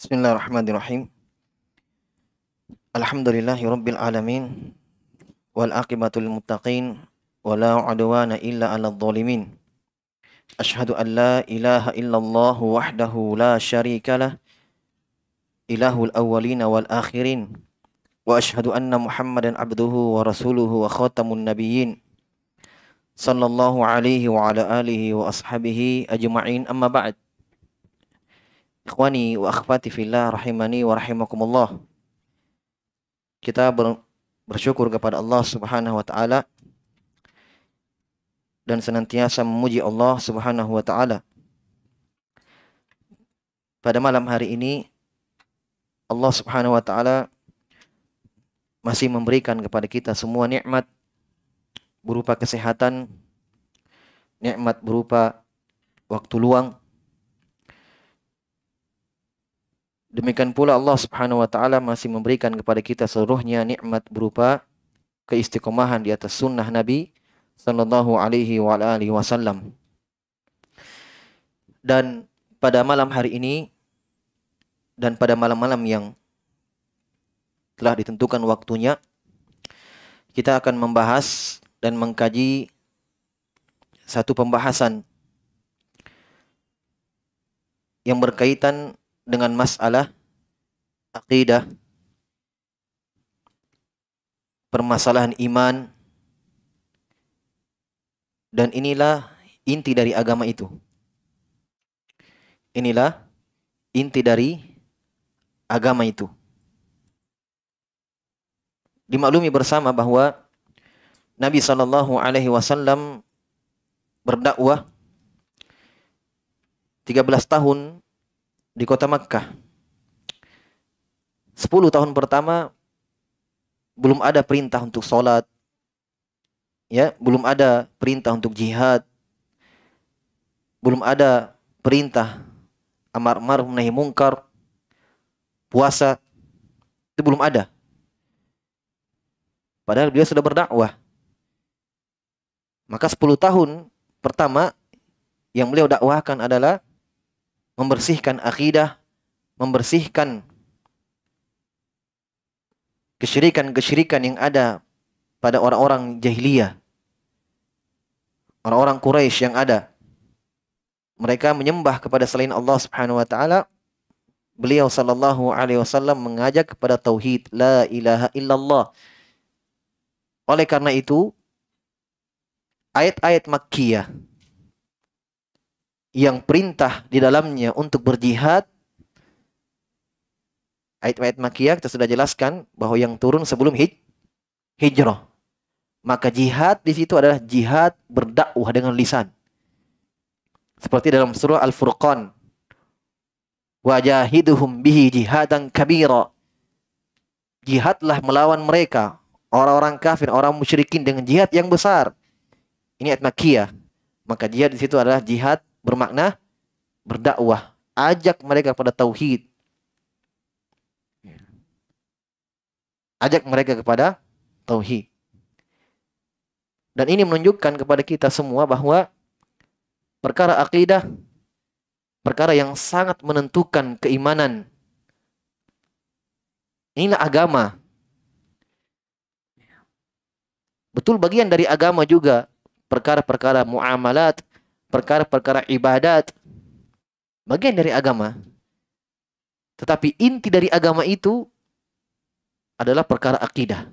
بسم الله الرحمن الرحيم الحمد لله رب العالمين والآقبة للمتقين ولا عدوان إلا على الظالمين أشهد أن لا إله إلا الله وحده لا شريك له إله الأولين والآخرين وأشهد أن محمدا عبده ورسوله وخاتم النبيين صلى الله عليه وعلى آله وأصحابه أجمعين أما بعد Ikhwani wa akhwati fillah rahimani wa rahimakumullah. Kita bersyukur kepada Allah Subhanahu wa taala dan senantiasa memuji Allah Subhanahu wa taala. Pada malam hari ini Allah Subhanahu wa taala masih memberikan kepada kita semua nikmat berupa kesehatan, nikmat berupa waktu luang, Demikian pula Allah Subhanahu wa taala masih memberikan kepada kita seluruhnya nikmat berupa keistiqomahan di atas sunnah Nabi sallallahu alaihi wa alihi wasallam. Dan pada malam hari ini dan pada malam-malam yang telah ditentukan waktunya kita akan membahas dan mengkaji satu pembahasan yang berkaitan dengan masalah akidah, permasalahan iman, dan inilah inti dari agama itu. Inilah inti dari agama itu. Dimaklumi bersama bahwa Nabi Shallallahu Alaihi Wasallam berdakwah 13 tahun di kota Makkah 10 tahun pertama belum ada perintah untuk sholat, ya belum ada perintah untuk jihad, belum ada perintah amar amar menaik mungkar, puasa itu belum ada. Padahal beliau sudah berdakwah. Maka 10 tahun pertama yang beliau dakwahkan adalah membersihkan akidah, membersihkan kesyirikan-kesyirikan yang ada pada orang-orang jahiliyah. Orang-orang Quraisy yang ada. Mereka menyembah kepada selain Allah Subhanahu wa taala. Beliau sallallahu alaihi wasallam mengajak kepada tauhid la ilaha illallah. Oleh karena itu ayat-ayat Makkiyah yang perintah di dalamnya untuk berjihad ayat-ayat makiyah kita sudah jelaskan bahwa yang turun sebelum hij hijrah maka jihad di situ adalah jihad berdakwah dengan lisan seperti dalam surah Al-Furqan wajahiduhum bihi jihadan kabira jihadlah melawan mereka orang-orang kafir orang musyrikin dengan jihad yang besar ini ayat makiyah maka jihad di situ adalah jihad bermakna berdakwah, ajak mereka pada tauhid. Ya. Ajak mereka kepada tauhid. Dan ini menunjukkan kepada kita semua bahwa perkara akidah perkara yang sangat menentukan keimanan. Inilah agama. Betul bagian dari agama juga perkara-perkara muamalat, perkara-perkara ibadat bagian dari agama. Tetapi inti dari agama itu adalah perkara akidah.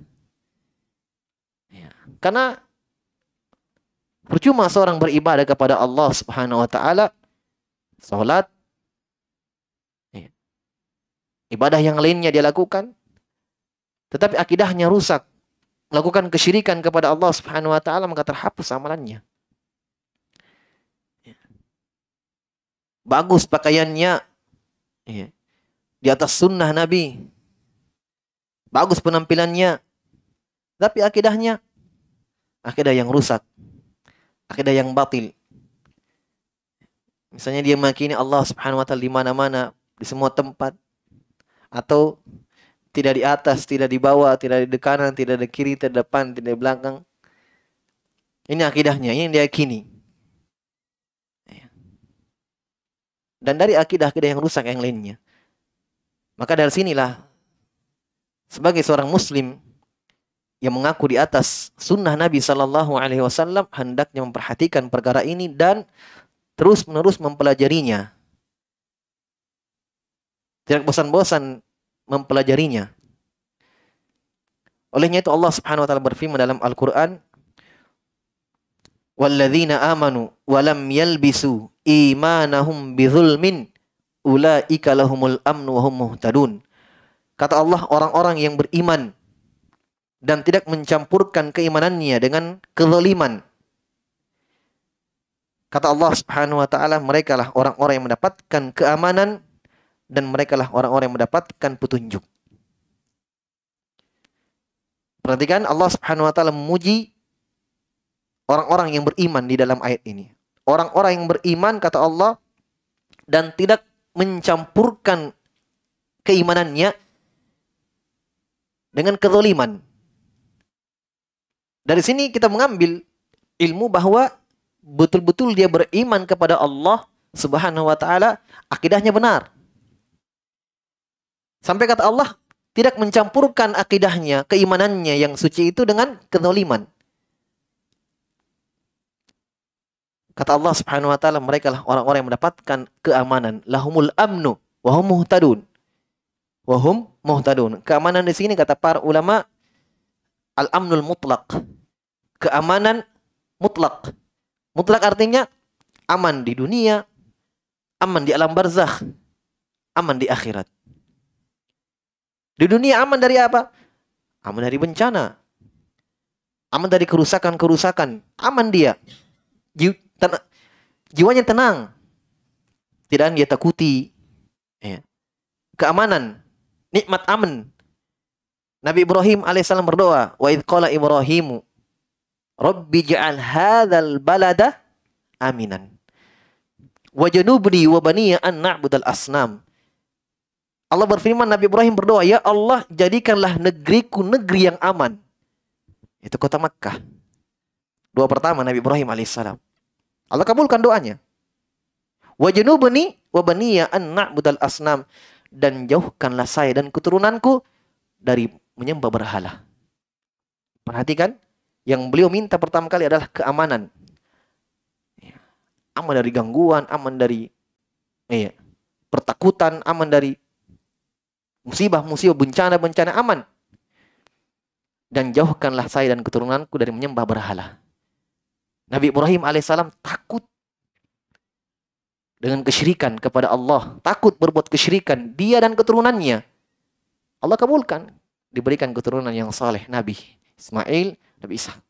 Ya, karena percuma seorang beribadah kepada Allah Subhanahu wa taala salat ya, ibadah yang lainnya dia lakukan tetapi akidahnya rusak lakukan kesyirikan kepada Allah Subhanahu wa taala maka terhapus amalannya. bagus pakaiannya, ya. di atas sunnah Nabi, bagus penampilannya, tapi akidahnya akidah yang rusak, akidah yang batil. Misalnya dia meyakini Allah Subhanahu wa taala di mana-mana, di semua tempat atau tidak di atas, tidak di bawah, tidak di kanan, tidak di kiri, tidak di depan, tidak di belakang. Ini akidahnya, ini yang dia yakini. dan dari akidah-akidah yang rusak yang lainnya. Maka dari sinilah sebagai seorang muslim yang mengaku di atas sunnah Nabi Sallallahu Alaihi Wasallam hendaknya memperhatikan perkara ini dan terus menerus mempelajarinya. Tidak bosan-bosan mempelajarinya. Olehnya itu Allah Subhanahu wa taala berfirman dalam Al-Qur'an, walladzina amanu walam yalbisu imanahum bidzulmin ulaika lahumul amnu wa hum muhtadun. Kata Allah, orang-orang yang beriman dan tidak mencampurkan keimanannya dengan kezaliman. Kata Allah Subhanahu wa taala, mereka lah orang-orang yang mendapatkan keamanan dan mereka lah orang-orang yang mendapatkan petunjuk. Perhatikan Allah Subhanahu wa taala memuji orang-orang yang beriman di dalam ayat ini. Orang-orang yang beriman kata Allah dan tidak mencampurkan keimanannya dengan kezaliman. Dari sini kita mengambil ilmu bahwa betul-betul dia beriman kepada Allah Subhanahu wa taala, akidahnya benar. Sampai kata Allah tidak mencampurkan akidahnya, keimanannya yang suci itu dengan kezaliman. Kata Allah Subhanahu wa taala, mereka lah orang-orang yang mendapatkan keamanan. Lahumul amnu wa hum muhtadun. Wa hum muhtadun. Keamanan di sini kata para ulama al-amnul mutlak. Keamanan mutlak. Mutlak artinya aman di dunia, aman di alam barzakh, aman di akhirat. Di dunia aman dari apa? Aman dari bencana. Aman dari kerusakan-kerusakan. Aman dia ten jiwanya tenang. Tidak dia takuti. Ya. Keamanan, nikmat aman. Nabi Ibrahim alaihissalam berdoa, "Wa idz qala Ibrahimu, Rabbi ja'al hadzal balada aminan." Wa janubni wa baniya an na'budal asnam. Allah berfirman Nabi Ibrahim berdoa, "Ya Allah, jadikanlah negeriku negeri yang aman." Itu kota Makkah. Dua pertama Nabi Ibrahim alaihissalam. Allah kabulkan doanya. Wajnubni wa baniya an na'budal asnam dan jauhkanlah saya dan keturunanku dari menyembah berhala. Perhatikan, yang beliau minta pertama kali adalah keamanan. Ya, aman dari gangguan, aman dari iya, pertakutan, aman dari musibah-musibah, bencana-bencana, aman. Dan jauhkanlah saya dan keturunanku dari menyembah berhala. Nabi Ibrahim alaihissalam takut dengan kesyirikan kepada Allah, takut berbuat kesyirikan dia dan keturunannya. Allah kabulkan, diberikan keturunan yang saleh Nabi Ismail, Nabi Ishak.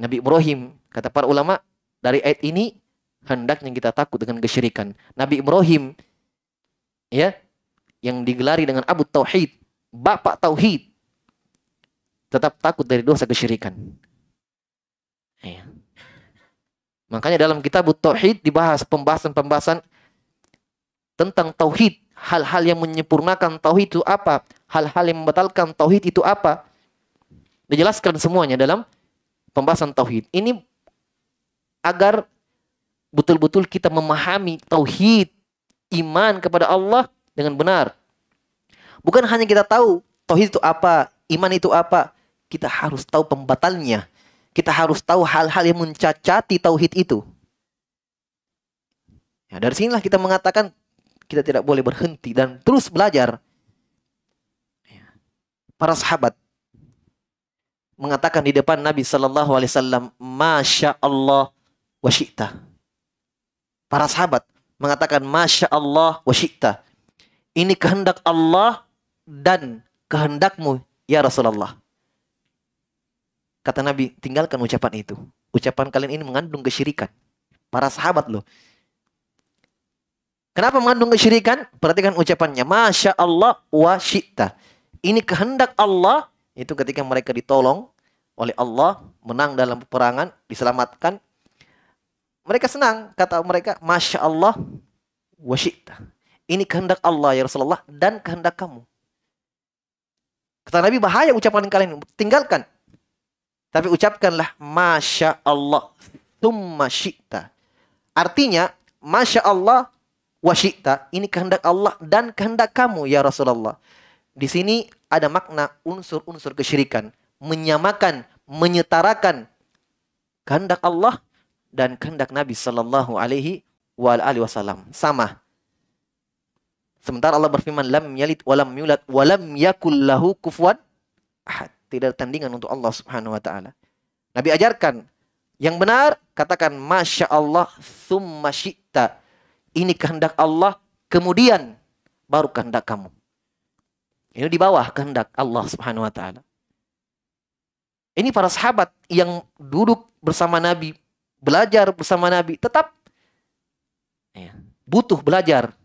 Nabi Ibrahim, kata para ulama, dari ayat ini hendaknya kita takut dengan kesyirikan. Nabi Ibrahim ya yang digelari dengan Abu Tauhid, Bapak Tauhid, tetap takut dari dosa kesyirikan. Ya. Makanya dalam kitab Tauhid dibahas pembahasan-pembahasan tentang tauhid, hal-hal yang menyempurnakan tauhid itu apa, hal-hal yang membatalkan tauhid itu apa. Dijelaskan semuanya dalam pembahasan tauhid. Ini agar betul-betul kita memahami tauhid, iman kepada Allah dengan benar. Bukan hanya kita tahu tauhid itu apa, iman itu apa, kita harus tahu pembatalnya kita harus tahu hal-hal yang mencacati tauhid itu. Ya, dari sinilah kita mengatakan kita tidak boleh berhenti dan terus belajar. Ya. Para sahabat mengatakan di depan Nabi Shallallahu Alaihi Wasallam, masya Allah wasyita. Para sahabat mengatakan masya Allah wasyita. Ini kehendak Allah dan kehendakmu ya Rasulullah. Kata Nabi, tinggalkan ucapan itu. Ucapan kalian ini mengandung kesyirikan. Para sahabat loh. Kenapa mengandung kesyirikan? Perhatikan ucapannya. Masya Allah wa syi'ta. Ini kehendak Allah. Itu ketika mereka ditolong oleh Allah. Menang dalam peperangan. Diselamatkan. Mereka senang. Kata mereka. Masya Allah wa syi'ta. Ini kehendak Allah ya Rasulullah. Dan kehendak kamu. Kata Nabi bahaya ucapan kalian. Tinggalkan. Tapi ucapkanlah Masya Allah. Tumma syi'ta. Artinya, Masya Allah wa syi'ta. Ini kehendak Allah dan kehendak kamu ya Rasulullah. Di sini ada makna unsur-unsur kesyirikan. Menyamakan, menyetarakan kehendak Allah dan kehendak Nabi Sallallahu Alaihi wa Wasallam sama. Sementara Allah berfirman, lam yalid walam yulad walam yakul lahu kufuwan ahad. Tidak ada tandingan untuk Allah Subhanahu wa taala. Nabi ajarkan yang benar katakan masya Allah summa syi'ta. Ini kehendak Allah, kemudian baru kehendak kamu. Ini di bawah kehendak Allah Subhanahu wa taala. Ini para sahabat yang duduk bersama Nabi, belajar bersama Nabi, tetap ya, butuh belajar.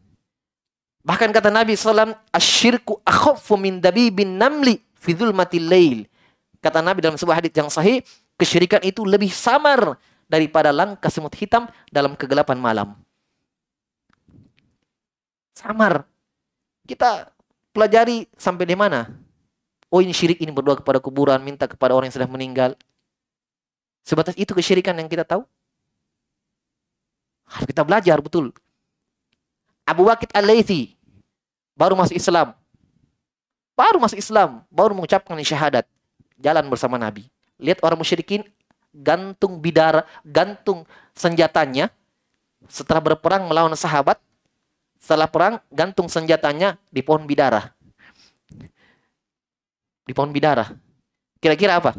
Bahkan kata Nabi SAW, asyirku akhafu min bin namli Fidul mati lail. Kata Nabi dalam sebuah hadis yang sahih, kesyirikan itu lebih samar daripada langkah semut hitam dalam kegelapan malam. Samar. Kita pelajari sampai di mana? Oh ini syirik, ini berdoa kepada kuburan, minta kepada orang yang sudah meninggal. Sebatas itu kesyirikan yang kita tahu. Harus kita belajar betul. Abu Waqid al-Laythi baru masuk Islam baru masuk Islam, baru mengucapkan syahadat, jalan bersama Nabi. Lihat orang musyrikin gantung bidara, gantung senjatanya setelah berperang melawan sahabat, setelah perang gantung senjatanya di pohon bidara. Di pohon bidara. Kira-kira apa?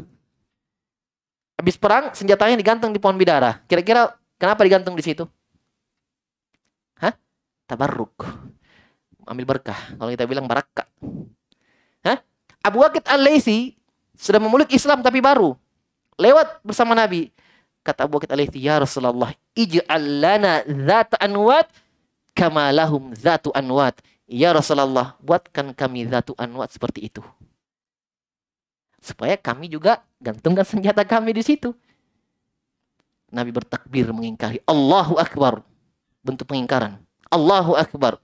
Habis perang senjatanya digantung di pohon bidara. Kira-kira kenapa digantung di situ? Hah? Tabarruk. Ambil berkah. Kalau kita bilang barakah. Abu Waqid Al-Laisi sudah memeluk Islam tapi baru. Lewat bersama Nabi. Kata Abu Waqid Al-Laisi, "Ya Rasulullah, ij'al lana dzata anwat kama lahum anwat." Ya Rasulullah, buatkan kami dzatu anwat seperti itu. Supaya kami juga gantungkan senjata kami di situ. Nabi bertakbir mengingkari Allahu Akbar. Bentuk pengingkaran. Allahu Akbar.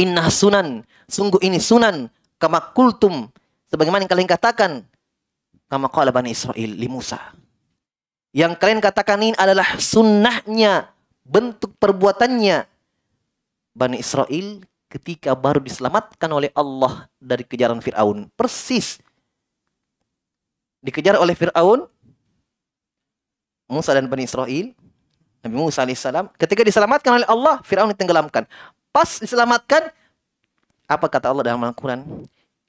Inna sunan. Sungguh ini sunan kama kultum sebagaimana yang kalian katakan kama qala Bani Israel li Musa. Yang kalian katakan ini adalah sunnahnya, bentuk perbuatannya Bani Israel ketika baru diselamatkan oleh Allah dari kejaran Fir'aun. Persis. Dikejar oleh Fir'aun, Musa dan Bani Israel, Nabi Musa alaihissalam, ketika diselamatkan oleh Allah, Fir'aun ditenggelamkan. Pas diselamatkan, apa kata Allah dalam Al-Quran?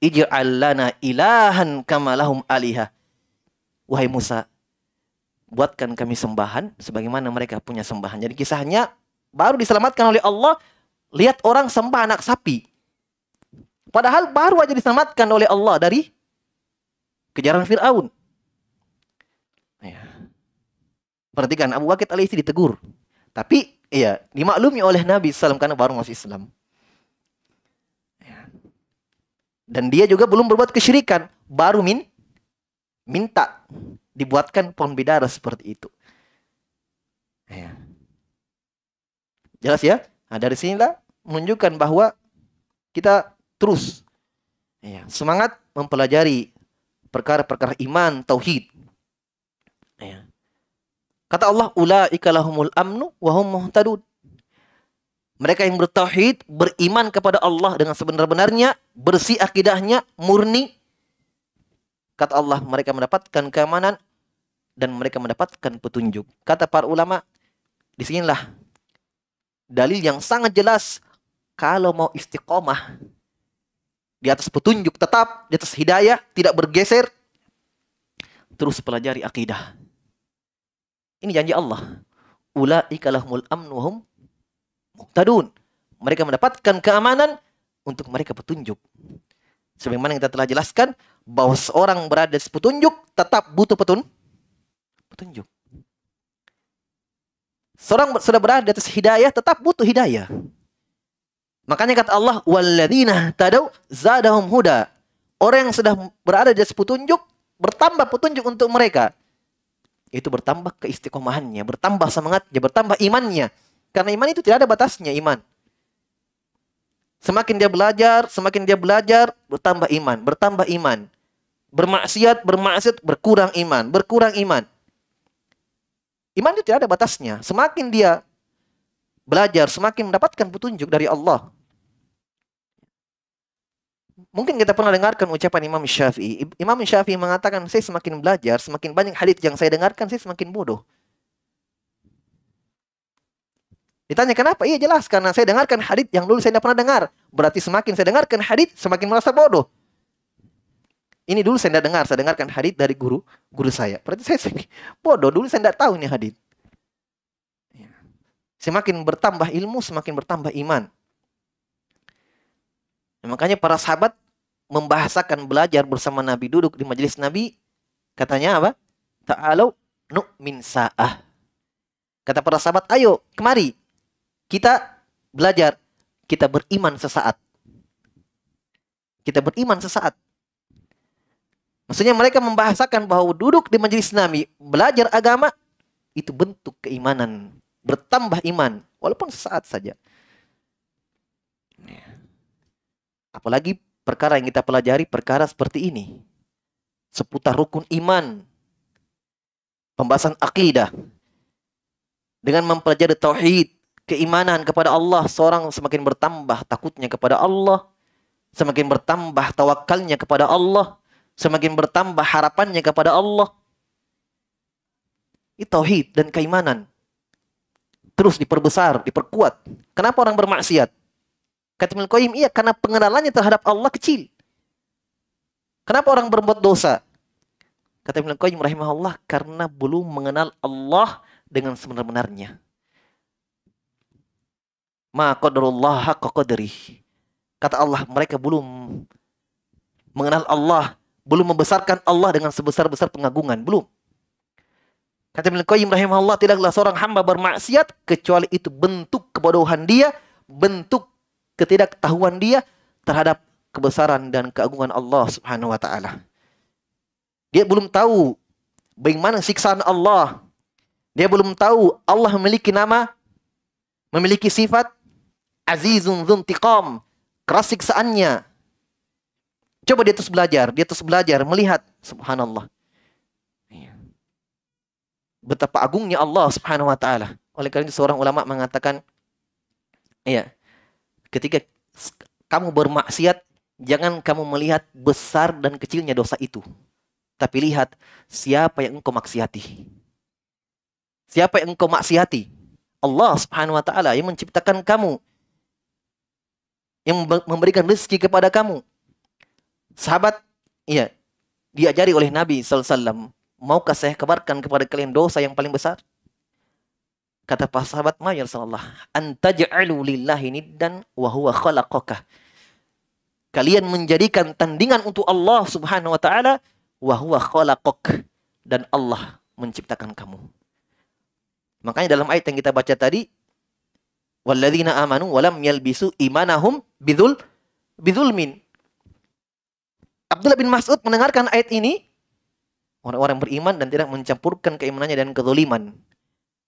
Ij'al lana ilahan kamalahum alihah. Wahai Musa, buatkan kami sembahan sebagaimana mereka punya sembahan. Jadi kisahnya baru diselamatkan oleh Allah, lihat orang sembah anak sapi. Padahal baru aja diselamatkan oleh Allah dari kejaran Fir'aun. Ya. Perhatikan, Abu Bakar al ditegur. Tapi, iya, dimaklumi oleh Nabi SAW karena baru masih Islam. Dan dia juga belum berbuat kesyirikan, baru min minta dibuatkan pohon bidara seperti itu. Ya. Jelas ya? Nah, dari lah menunjukkan bahwa kita terus ya, semangat mempelajari perkara-perkara iman, tauhid. Ya. Kata Allah, ulaika lahumul amnu wa hum mereka yang bertauhid, beriman kepada Allah dengan sebenar-benarnya, bersih akidahnya, murni. Kata Allah, mereka mendapatkan keamanan dan mereka mendapatkan petunjuk. Kata para ulama, disinilah dalil yang sangat jelas kalau mau istiqomah di atas petunjuk tetap, di atas hidayah, tidak bergeser, terus pelajari akidah. Ini janji Allah. Ulaika lahumul amnuhum muktadun. Mereka mendapatkan keamanan untuk mereka petunjuk. Sebagaimana kita telah jelaskan bahwa seorang berada di petunjuk tetap butuh petun petunjuk. Seorang sudah berada di atas hidayah tetap butuh hidayah. Makanya kata Allah, "Walladzina tadau zadahum huda." Orang yang sudah berada di atas petunjuk bertambah petunjuk untuk mereka. Itu bertambah keistiqomahannya, bertambah semangatnya, bertambah imannya. Karena iman itu tidak ada batasnya iman. Semakin dia belajar, semakin dia belajar, bertambah iman, bertambah iman. Bermaksiat, bermaksiat, berkurang iman, berkurang iman. Iman itu tidak ada batasnya. Semakin dia belajar, semakin mendapatkan petunjuk dari Allah. Mungkin kita pernah dengarkan ucapan Imam Syafi'i. Imam Syafi'i mengatakan, saya semakin belajar, semakin banyak hadis yang saya dengarkan, saya semakin bodoh. Ditanya kenapa? Iya jelas karena saya dengarkan hadis yang dulu saya tidak pernah dengar. Berarti semakin saya dengarkan hadis semakin merasa bodoh. Ini dulu saya tidak dengar, saya dengarkan hadis dari guru guru saya. Berarti saya, sedih bodoh dulu saya tidak tahu ini hadis. Iya. Semakin bertambah ilmu, semakin bertambah iman. Nah, makanya para sahabat membahasakan belajar bersama Nabi duduk di majelis Nabi. Katanya apa? Ta'alau nu'min sa'ah. Kata para sahabat, ayo kemari kita belajar, kita beriman sesaat. Kita beriman sesaat. Maksudnya mereka membahasakan bahwa duduk di majelis Nabi, belajar agama, itu bentuk keimanan. Bertambah iman, walaupun sesaat saja. Iya. Apalagi perkara yang kita pelajari, perkara seperti ini. Seputar rukun iman, pembahasan akidah, dengan mempelajari tauhid, keimanan kepada Allah seorang semakin bertambah takutnya kepada Allah, semakin bertambah tawakalnya kepada Allah, semakin bertambah harapannya kepada Allah. Itu tauhid dan keimanan. Terus diperbesar, diperkuat. Kenapa orang bermaksiat? Kata Ibnu Qayyim, iya karena pengenalannya terhadap Allah kecil. Kenapa orang berbuat dosa? Kata Ibnu Qayyim rahimahullah karena belum mengenal Allah dengan sebenar-benarnya. Kata Allah, mereka belum mengenal Allah, belum membesarkan Allah dengan sebesar-besar pengagungan, belum. Kata Ibn Qayyim rahimahullah, tidaklah seorang hamba bermaksiat kecuali itu bentuk kebodohan dia, bentuk ketidaktahuan dia terhadap kebesaran dan keagungan Allah Subhanahu wa taala. Dia belum tahu bagaimana siksaan Allah. Dia belum tahu Allah memiliki nama, memiliki sifat, azizun dzuntiqam, keras siksaannya. Coba dia terus belajar, dia terus belajar melihat subhanallah. Iya. Betapa agungnya Allah Subhanahu wa taala. Oleh karena itu seorang ulama mengatakan iya, ketika kamu bermaksiat, jangan kamu melihat besar dan kecilnya dosa itu. Tapi lihat siapa yang engkau maksiati. Siapa yang engkau maksiati? Allah Subhanahu wa taala yang menciptakan kamu, yang memberikan rezeki kepada kamu. Sahabat, iya, diajari oleh Nabi SAW. Maukah saya kabarkan kepada kalian dosa yang paling besar? Kata para sahabat, Mayur ya saw. Rasulullah, Antaja'alu lillahi niddan wa huwa khalaqakah. Kalian menjadikan tandingan untuk Allah subhanahu wa ta'ala, wa huwa Dan Allah menciptakan kamu. Makanya dalam ayat yang kita baca tadi, walladzina amanu walam yalbisu imanahum bidul bidulmin. Abdullah bin Mas'ud mendengarkan ayat ini orang-orang beriman dan tidak mencampurkan keimanannya dan kezuliman.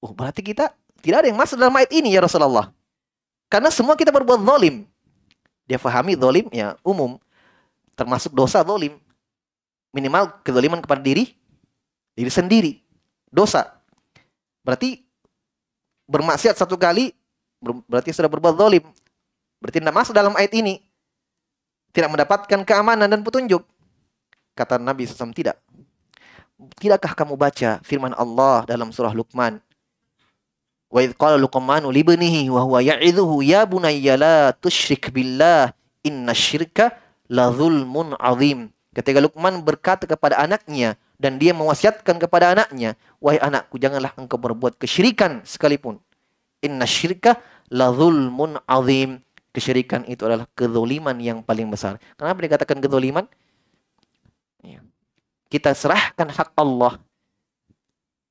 Oh, berarti kita tidak ada yang masuk dalam ayat ini ya Rasulullah. Karena semua kita berbuat zalim. Dia fahami zalim ya umum termasuk dosa zalim. Minimal kezaliman kepada diri diri sendiri. Dosa. Berarti bermaksiat satu kali berarti sudah berbuat zalim. Berarti tidak masuk dalam ayat ini. Tidak mendapatkan keamanan dan petunjuk. Kata Nabi SAW, tidak. Tidakkah kamu baca firman Allah dalam surah Luqman? Wa idh qala Luqmanu libnihi wa huwa ya'idhuhu ya bunayya la tusyrik billah inna syirka la zulmun azim. Ketika Luqman berkata kepada anaknya dan dia mewasiatkan kepada anaknya, wahai anakku janganlah engkau berbuat kesyirikan sekalipun. Inna syirka la zulmun azim. Kesyirikan itu adalah kezuliman yang paling besar. Kenapa dikatakan Ya. Kita serahkan hak Allah.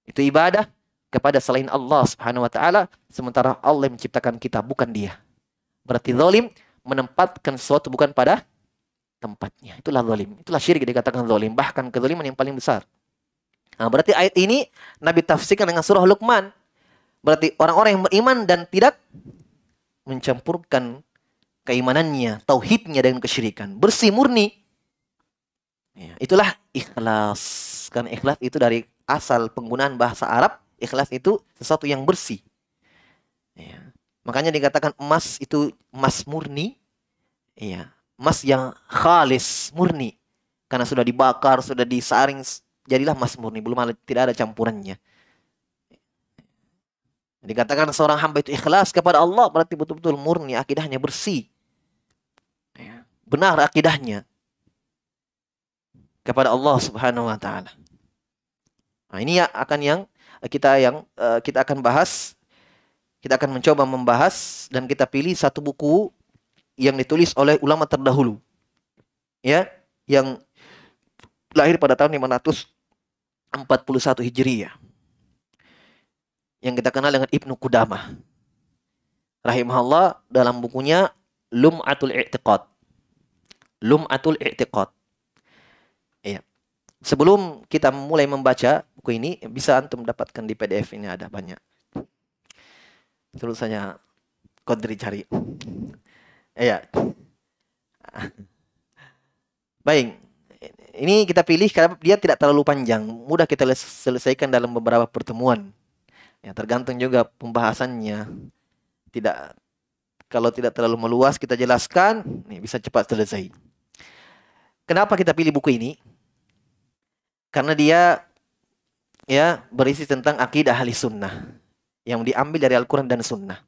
Itu ibadah kepada selain Allah subhanahu wa ta'ala. Sementara Allah menciptakan kita, bukan dia. Berarti zalim menempatkan sesuatu bukan pada tempatnya. Itulah zalim. Itulah syirik dikatakan zalim. Bahkan kezaliman yang paling besar. Nah, berarti ayat ini Nabi tafsirkan dengan surah Luqman. Berarti orang-orang yang beriman dan tidak mencampurkan keimanannya, tauhidnya dengan kesyirikan. Bersih murni. Ya, itulah ikhlas. Karena ikhlas itu dari asal penggunaan bahasa Arab, ikhlas itu sesuatu yang bersih. Ya. Makanya dikatakan emas itu emas murni. Ya. emas yang khalis, murni. Karena sudah dibakar, sudah disaring, jadilah emas murni, belum ada, tidak ada campurannya. Dikatakan seorang hamba itu ikhlas kepada Allah berarti betul-betul murni akidahnya bersih. Ya. Benar akidahnya kepada Allah Subhanahu wa taala. Nah, ini ya akan yang kita yang eh, kita akan bahas kita akan mencoba membahas dan kita pilih satu buku yang ditulis oleh ulama terdahulu. Ya, yang lahir pada tahun 541 Hijriah yang kita kenal dengan Ibnu Qudamah. Rahimahullah dalam bukunya Lum'atul I'tiqad. Lum'atul I'tiqad. Ya, Sebelum kita mulai membaca buku ini, bisa antum dapatkan di PDF ini ada banyak. Tulisannya Kodri cari. Ya, Baik. Ini kita pilih karena dia tidak terlalu panjang, mudah kita selesaikan dalam beberapa pertemuan ya tergantung juga pembahasannya tidak kalau tidak terlalu meluas kita jelaskan nih bisa cepat selesai kenapa kita pilih buku ini karena dia ya berisi tentang akidah ahli sunnah yang diambil dari Al-Quran dan Sunnah.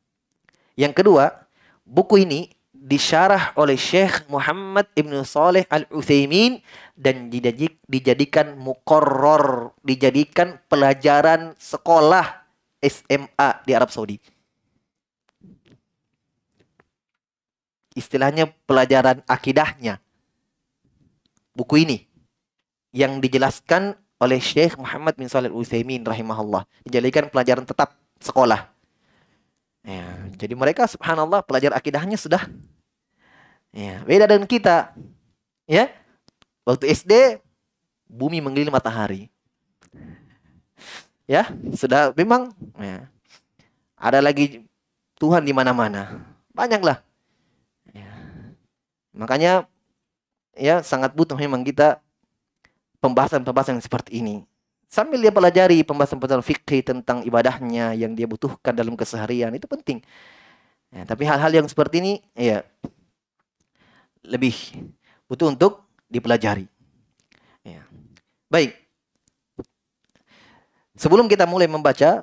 Yang kedua, buku ini disyarah oleh Syekh Muhammad Ibn Saleh Al Utsaimin dan dijadikan mukorror, dijadikan pelajaran sekolah SMA di Arab Saudi. Istilahnya pelajaran akidahnya. Buku ini yang dijelaskan oleh Syekh Muhammad bin Shalih Utsaimin rahimahullah dijadikan pelajaran tetap sekolah. Ya, jadi mereka subhanallah pelajar akidahnya sudah ya, beda dengan kita. Ya. Waktu SD bumi mengelilingi matahari ya sudah memang ya. ada lagi Tuhan di mana-mana banyaklah ya. makanya ya sangat butuh memang kita pembahasan-pembahasan seperti ini sambil dia pelajari pembahasan-pembahasan fikih tentang ibadahnya yang dia butuhkan dalam keseharian itu penting ya, tapi hal-hal yang seperti ini ya lebih butuh untuk dipelajari ya. baik Sebelum kita mulai membaca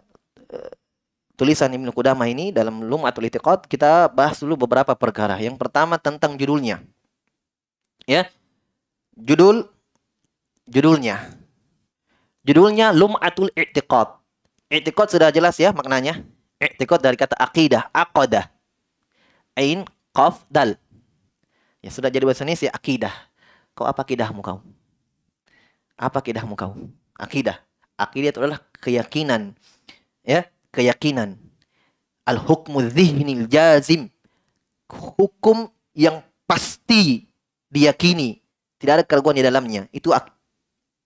uh, tulisan Ibnu Qudamah ini dalam Lum'atul Itiqad, kita bahas dulu beberapa perkara. Yang pertama tentang judulnya. Ya. Judul judulnya. Judulnya Atul Itiqad. Itiqad sudah jelas ya maknanya. Itiqad dari kata akidah, akoda Ain, kof dal. Ya sudah jadi bahasa Indonesia akidah. Kau apa akidahmu kau? Apa akidahmu kau? Akidah. Akidah itu adalah keyakinan. Ya, keyakinan. Al-hukmu dhihnil jazim. Hukum yang pasti diyakini. Tidak ada keraguan di dalamnya. Itu ak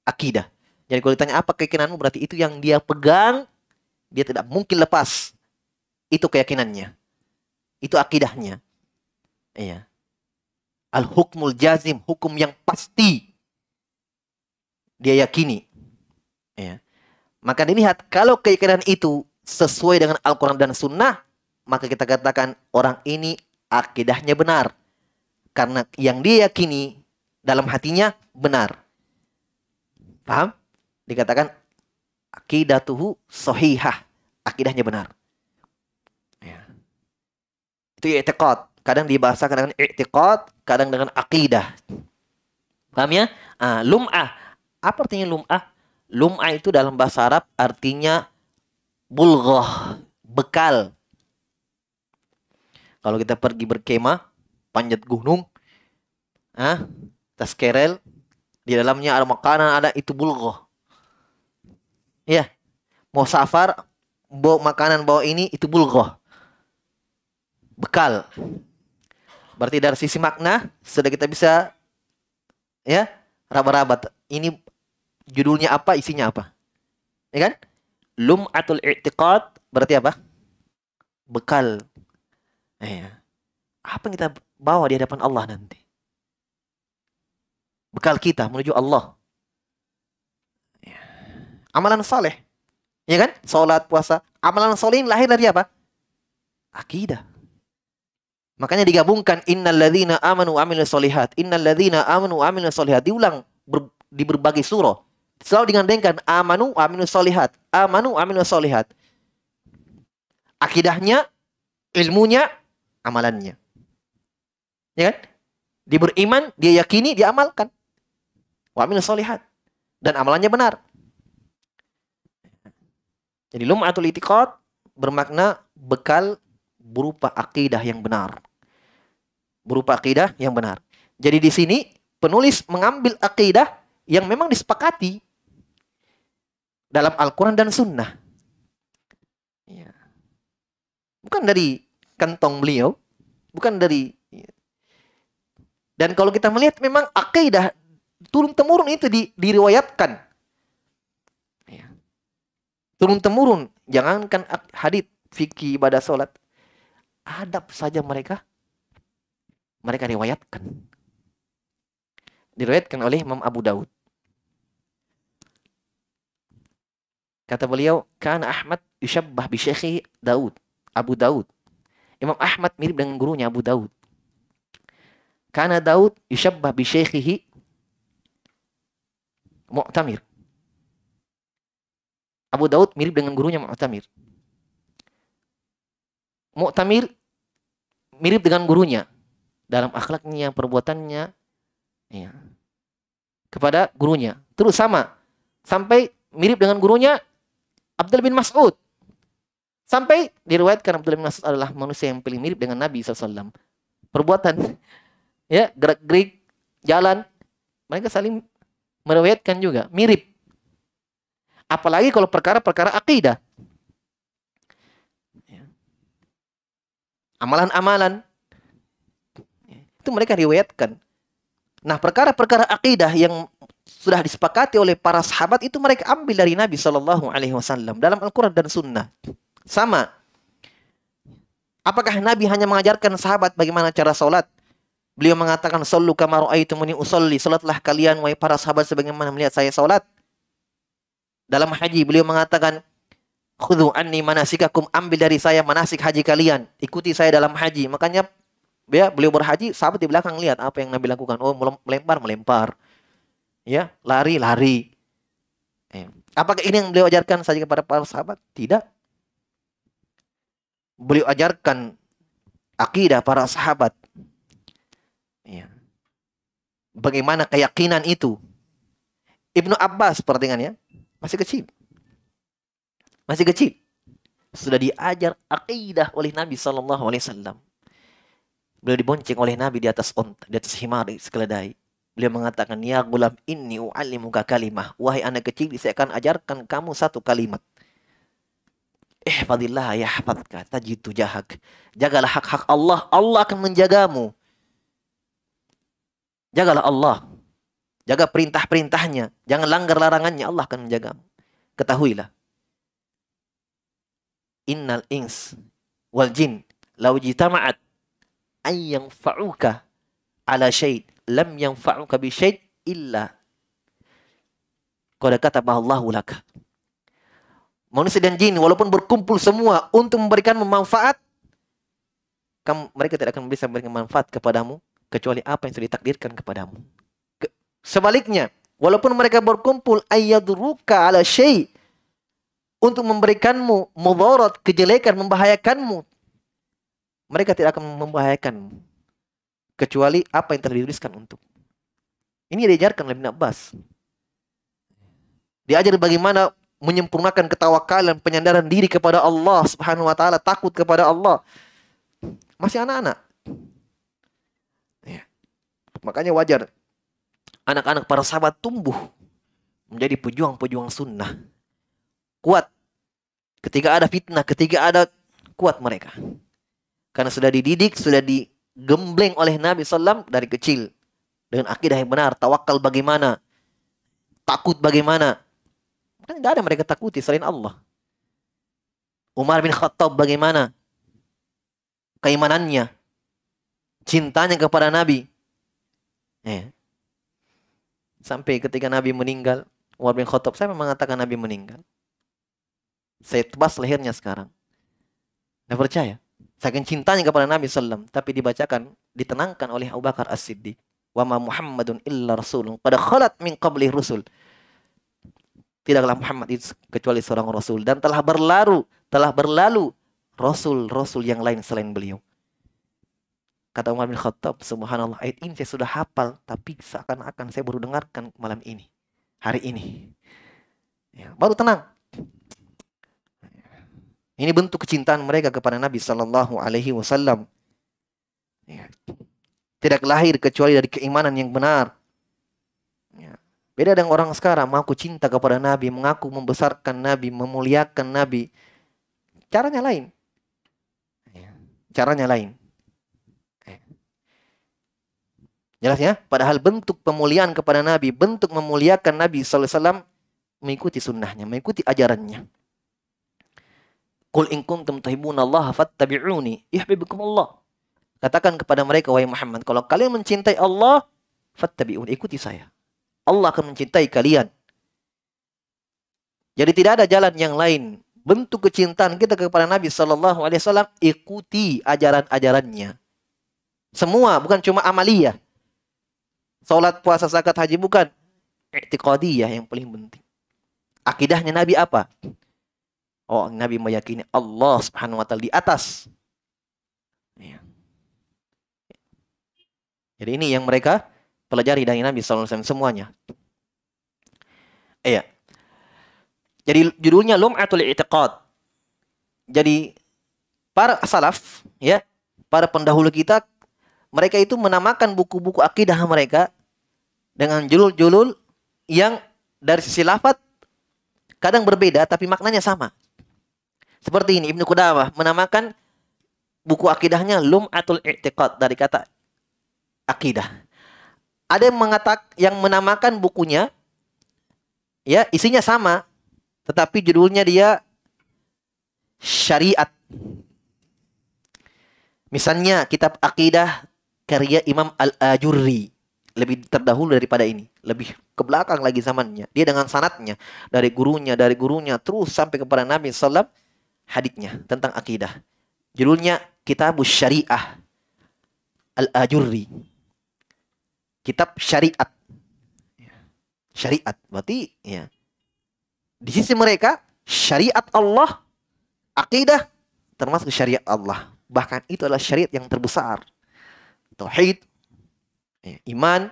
akidah. Jadi kalau ditanya apa keyakinanmu berarti itu yang dia pegang, dia tidak mungkin lepas. Itu keyakinannya. Itu akidahnya. Iya. Al-hukmul jazim, hukum yang pasti. Dia yakini Ya. Maka dilihat kalau keyakinan itu sesuai dengan Al-Quran dan Sunnah, maka kita katakan orang ini akidahnya benar. Karena yang dia yakini dalam hatinya benar. Paham? Dikatakan akidah akidatuhu sohihah. Akidahnya benar. Ya. Itu i'tiqad. Kadang dibahasakan dengan i'tiqad, kadang dengan akidah. Paham ya? Ah, lum'ah. Apa artinya lum'ah? Lumai itu dalam bahasa Arab artinya bulgoh, bekal. Kalau kita pergi berkemah, panjat gunung, ah, tas kerel, di dalamnya ada makanan, ada itu bulgoh. Ya, mau safar, bawa makanan, bawa ini, itu bulgoh. Bekal. Berarti dari sisi makna, sudah kita bisa ya, raba-raba. Ini judulnya apa, isinya apa. Ya kan? Lum'atul i'tiqad berarti apa? Bekal. Ya. Apa yang kita bawa di hadapan Allah nanti? Bekal kita menuju Allah. Ya. Amalan saleh. Ya kan? Salat, puasa. Amalan saleh lahir dari apa? Akidah. Makanya digabungkan innal ladzina amanu wa amilus solihat, ladzina amanu wa amilus solihat diulang ber, di berbagai surah selalu digandengkan amanu aminu solihat amanu aminu solihat akidahnya ilmunya amalannya ya kan dia beriman dia yakini dia amalkan wa aminu solihat dan amalannya benar jadi lum'atul itiqad bermakna bekal berupa akidah yang benar berupa akidah yang benar jadi di sini penulis mengambil akidah yang memang disepakati dalam Al-Quran dan Sunnah. Ya. Bukan dari kantong beliau, bukan dari. Ya. Dan kalau kita melihat memang akidah turun temurun itu di, diriwayatkan. Ya. Turun temurun, jangankan hadit, fikih, ibadah, sholat, adab saja mereka mereka riwayatkan diriwayatkan oleh Imam Abu Daud Kata beliau, karena Ahmad yushabbah bi syekhi Daud, Abu Daud." Imam Ahmad mirip dengan gurunya Abu Daud. karena Daud yushabbah bi syekhihi Mu'tamir. Abu Daud mirip dengan gurunya Mu'tamir. Mu'tamir mirip dengan gurunya dalam akhlaknya, perbuatannya, ya. kepada gurunya. Terus sama, sampai mirip dengan gurunya Abdul bin Mas'ud. Sampai diriwayatkan Abdul bin Mas'ud adalah manusia yang paling mirip dengan Nabi SAW. Perbuatan, ya gerak-gerik, jalan, mereka saling meriwayatkan juga, mirip. Apalagi kalau perkara-perkara akidah. Ya. Amalan-amalan. Ya. Itu mereka riwayatkan. Nah, perkara-perkara akidah yang sudah disepakati oleh para sahabat itu mereka ambil dari Nabi Shallallahu Alaihi Wasallam dalam Al-Quran dan Sunnah. Sama. Apakah Nabi hanya mengajarkan sahabat bagaimana cara sholat? Beliau mengatakan, Sallu kamaru aitumuni usolli. Sholatlah kalian, wahai para sahabat, sebagaimana melihat saya sholat. Dalam haji, beliau mengatakan, Khudu anni manasikakum, ambil dari saya manasik haji kalian. Ikuti saya dalam haji. Makanya, ya, beliau berhaji, sahabat di belakang lihat apa yang Nabi lakukan. Oh, melempar, melempar ya lari lari. Eh, apakah ini yang beliau ajarkan saja kepada para sahabat? Tidak. Beliau ajarkan akidah para sahabat. Ya. Bagaimana keyakinan itu? Ibnu Abbas perhatikan ya, masih kecil. Masih kecil. Sudah diajar akidah oleh Nabi Shallallahu alaihi wasallam. Beliau dibonceng oleh Nabi di atas onta, di atas himar sekeledai. Beliau mengatakan, Ya gulam inni u'allimuka kalimah. Wahai anak kecil, saya akan ajarkan kamu satu kalimat. Eh, fadillah ya hafadka tajitu jahak. Jagalah hak-hak Allah. Allah akan menjagamu. Jagalah Allah. Jaga perintah-perintahnya. Jangan langgar larangannya. Allah akan menjagamu. Ketahuilah. Innal ins wal jin lau jitama'at ayyang fa'uka ala syait lam yang fa'uka bi illa qad katabahallahu laka. Manusia dan jin walaupun berkumpul semua untuk memberikan manfaat kamu, mereka tidak akan bisa memberikan manfaat kepadamu kecuali apa yang sudah ditakdirkan kepadamu. Ke, sebaliknya, walaupun mereka berkumpul ayadruka ala syai untuk memberikanmu mudarat, kejelekan, membahayakanmu, mereka tidak akan membahayakanmu kecuali apa yang telah untuk. Ini diajarkan oleh Ibn Abbas. Diajar bagaimana menyempurnakan ketawakalan, penyandaran diri kepada Allah Subhanahu wa taala, takut kepada Allah. Masih anak-anak. Ya. Makanya wajar anak-anak para sahabat tumbuh menjadi pejuang-pejuang sunnah. Kuat ketika ada fitnah, ketika ada kuat mereka. Karena sudah dididik, sudah di digembleng oleh Nabi SAW dari kecil dengan akidah yang benar, tawakal bagaimana, takut bagaimana. Kan tidak ada mereka takuti selain Allah. Umar bin Khattab bagaimana? Keimanannya, cintanya kepada Nabi. Eh. Sampai ketika Nabi meninggal, Umar bin Khattab, saya mengatakan Nabi meninggal. Saya tebas lehernya sekarang. Saya percaya? Saking cintanya kepada Nabi Sallam, tapi dibacakan, ditenangkan oleh Abu Bakar As-Siddiq. Wa ma Muhammadun illa rasulun Pada khalat min qabli rusul. Tidaklah Muhammad itu kecuali seorang rasul dan telah berlalu, telah berlalu rasul-rasul yang lain selain beliau. Kata Umar bin Khattab, subhanallah ayat ini saya sudah hafal, tapi seakan-akan saya baru dengarkan malam ini, hari ini. Ya, baru tenang, ini bentuk kecintaan mereka kepada Nabi Shallallahu Alaihi Wasallam. Ya. Tidak lahir kecuali dari keimanan yang benar. Ya. Beda dengan orang sekarang mengaku cinta kepada Nabi, mengaku membesarkan Nabi, memuliakan Nabi. Caranya lain. Ya. Caranya lain. Ya. Jelas ya? Padahal bentuk pemuliaan kepada Nabi, bentuk memuliakan Nabi SAW mengikuti sunnahnya, mengikuti ajarannya. Qul in kuntum tuhibbunallaha fattabi'uni yuhibbukum Allah. Katakan kepada mereka wahai Muhammad, kalau kalian mencintai Allah, fattabi'uni, ikuti saya. Allah akan mencintai kalian. Jadi tidak ada jalan yang lain. Bentuk kecintaan kita kepada Nabi Shallallahu Alaihi Wasallam ikuti ajaran-ajarannya. Semua bukan cuma amalia. Salat, puasa, zakat, haji bukan. etikodiah yang paling penting. Akidahnya Nabi apa? Oh, Nabi meyakini Allah Subhanahu wa taala di atas. Ya. Jadi ini yang mereka pelajari dari Nabi SAW semuanya. Iya. Jadi judulnya Lum'atul I'tiqad. Jadi para salaf ya, para pendahulu kita mereka itu menamakan buku-buku akidah mereka dengan julul-julul yang dari sisi lafat kadang berbeda tapi maknanya sama. Seperti ini Ibnu Qudamah menamakan buku akidahnya Lum'atul I'tiqad dari kata akidah. Ada yang mengatakan yang menamakan bukunya ya isinya sama tetapi judulnya dia syariat. Misalnya kitab akidah karya Imam Al-Ajurri lebih terdahulu daripada ini, lebih ke belakang lagi zamannya. Dia dengan sanatnya dari gurunya, dari gurunya terus sampai kepada Nabi Sallam hadisnya tentang akidah. Judulnya Kitabus Syariah Al-Ajurri. Kitab Syariat. Syariat berarti ya. Di sisi mereka syariat Allah akidah termasuk syariat Allah. Bahkan itu adalah syariat yang terbesar. Tauhid, ya, iman,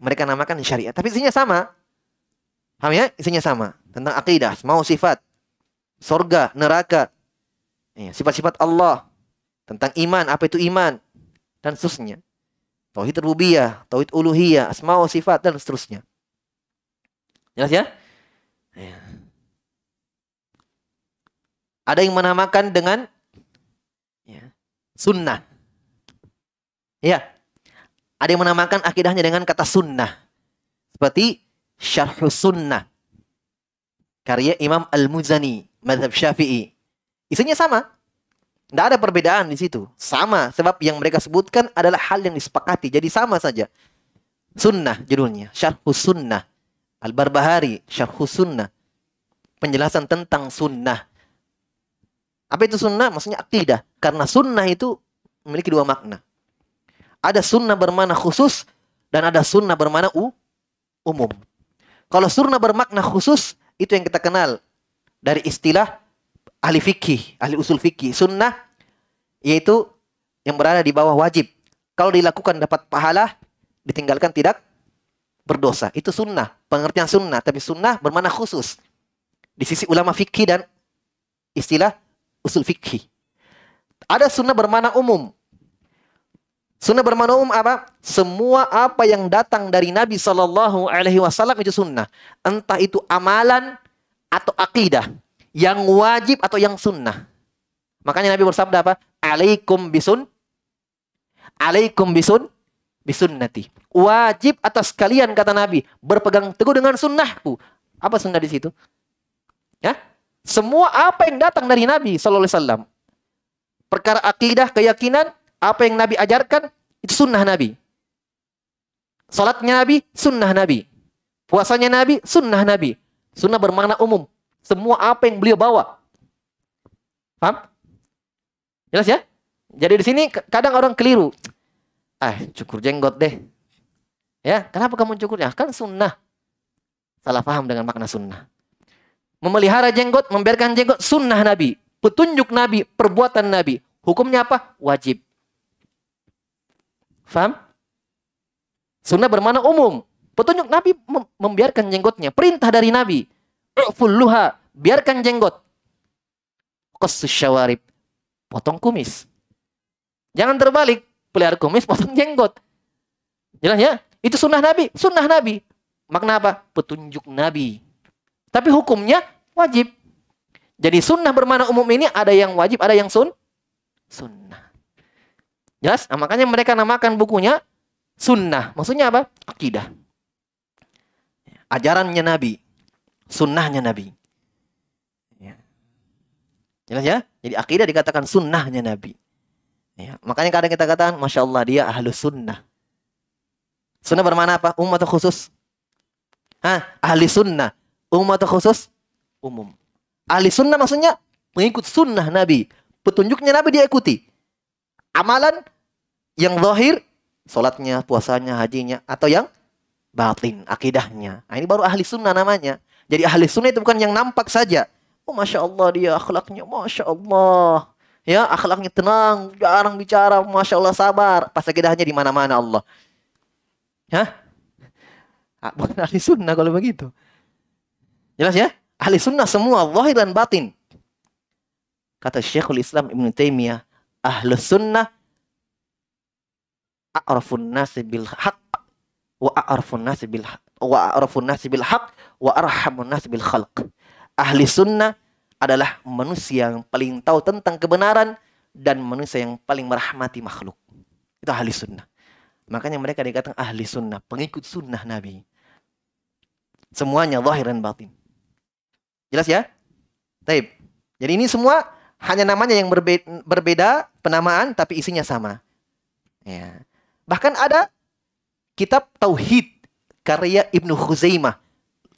mereka namakan syariat. Tapi isinya sama. Paham ya? Isinya sama. Tentang akidah, mau sifat sorga, neraka, iya, sifat-sifat Allah, tentang iman, apa itu iman, dan seterusnya. Tauhid rububiyah, tauhid uluhiyah, asma wa sifat dan seterusnya. Jelas ya? ya. Ada yang menamakan dengan iya, sunnah. Ya. Ada yang menamakan akidahnya dengan kata sunnah. Seperti syarh sunnah. Karya Imam Al-Muzani. Madhab Syafi'i. Isinya sama. Tidak ada perbedaan di situ. Sama. Sebab yang mereka sebutkan adalah hal yang disepakati. Jadi sama saja. Sunnah judulnya. Syarhu Sunnah. Al-Barbahari. Syarhu Sunnah. Penjelasan tentang sunnah. Apa itu sunnah? Maksudnya akidah. Karena sunnah itu memiliki dua makna. Ada sunnah bermakna khusus dan ada sunnah bermakna umum. Kalau sunnah bermakna khusus, itu yang kita kenal dari istilah ahli fikih, ahli usul fikih. Sunnah yaitu yang berada di bawah wajib. Kalau dilakukan dapat pahala, ditinggalkan tidak berdosa. Itu sunnah, pengertian sunnah. Tapi sunnah bermana khusus. Di sisi ulama fikih dan istilah usul fikih. Ada sunnah bermana umum. Sunnah bermana umum apa? Semua apa yang datang dari Nabi Shallallahu Alaihi Wasallam itu sunnah. Entah itu amalan, atau akidah yang wajib atau yang sunnah. Makanya Nabi bersabda apa? Alaikum bisun. Alaikum bisun. bisun nanti. Wajib atas kalian kata Nabi. Berpegang teguh dengan sunnahku. Apa sunnah di situ? Ya? Semua apa yang datang dari Nabi Sallallahu Perkara akidah, keyakinan, apa yang Nabi ajarkan, itu sunnah Nabi. Salatnya Nabi, sunnah Nabi. Puasanya Nabi, sunnah Nabi. Sunnah bermakna umum. Semua apa yang beliau bawa. Paham? Jelas ya? Jadi di sini kadang orang keliru. Ah, cukur jenggot deh. Ya, kenapa kamu cukurnya? Kan sunnah. Salah paham dengan makna sunnah. Memelihara jenggot, membiarkan jenggot, sunnah Nabi. Petunjuk Nabi, perbuatan Nabi. Hukumnya apa? Wajib. Faham? Sunnah bermakna umum. Petunjuk Nabi membiarkan jenggotnya. Perintah dari Nabi. Fulluha, biarkan jenggot. Qassus syawarib, potong kumis. Jangan terbalik, pelihara kumis, potong jenggot. Jelas ya? Itu sunnah Nabi, sunnah Nabi. Makna apa? Petunjuk Nabi. Tapi hukumnya wajib. Jadi sunnah bermana umum ini ada yang wajib, ada yang sun sunnah. Jelas? Nah, makanya mereka namakan bukunya sunnah. Maksudnya apa? Akidah ajarannya Nabi, sunnahnya Nabi. Ya. Jelas ya? Jadi akidah dikatakan sunnahnya Nabi. Ya. Makanya kadang kita katakan, Masya Allah dia ahlu sunnah. Sunnah bermana apa? Umum atau khusus? Hah? Ahli sunnah. Umum atau khusus? Umum. Ahli sunnah maksudnya mengikut sunnah Nabi. Petunjuknya Nabi dia ikuti. Amalan yang zahir, sholatnya, puasanya, hajinya, atau yang batin akidahnya. Nah, ini baru ahli sunnah namanya. Jadi ahli sunnah itu bukan yang nampak saja. Oh masya Allah dia akhlaknya, masya Allah. Ya akhlaknya tenang, jarang bicara, masya Allah sabar. Pas akidahnya di mana-mana Allah. Hah? Ah, bukan ahli sunnah kalau begitu. Jelas ya? Ahli sunnah semua, zahir dan batin. Kata Syekhul Islam Ibn Taimiyah, ahli sunnah a'rafun nasi bil haq wa a'rafun nas bil wa a'rafun nas bil haq wa arhamun nas bil khalq. Ahli sunnah adalah manusia yang paling tahu tentang kebenaran dan manusia yang paling merahmati makhluk. Itu ahli sunnah. Makanya mereka dikatakan ahli sunnah, pengikut sunnah Nabi. Semuanya zahir dan batin. Jelas ya? Taib. Jadi ini semua hanya namanya yang berbeda, penamaan, tapi isinya sama. Ya. Bahkan ada kitab Tauhid karya Ibnu Khuzaimah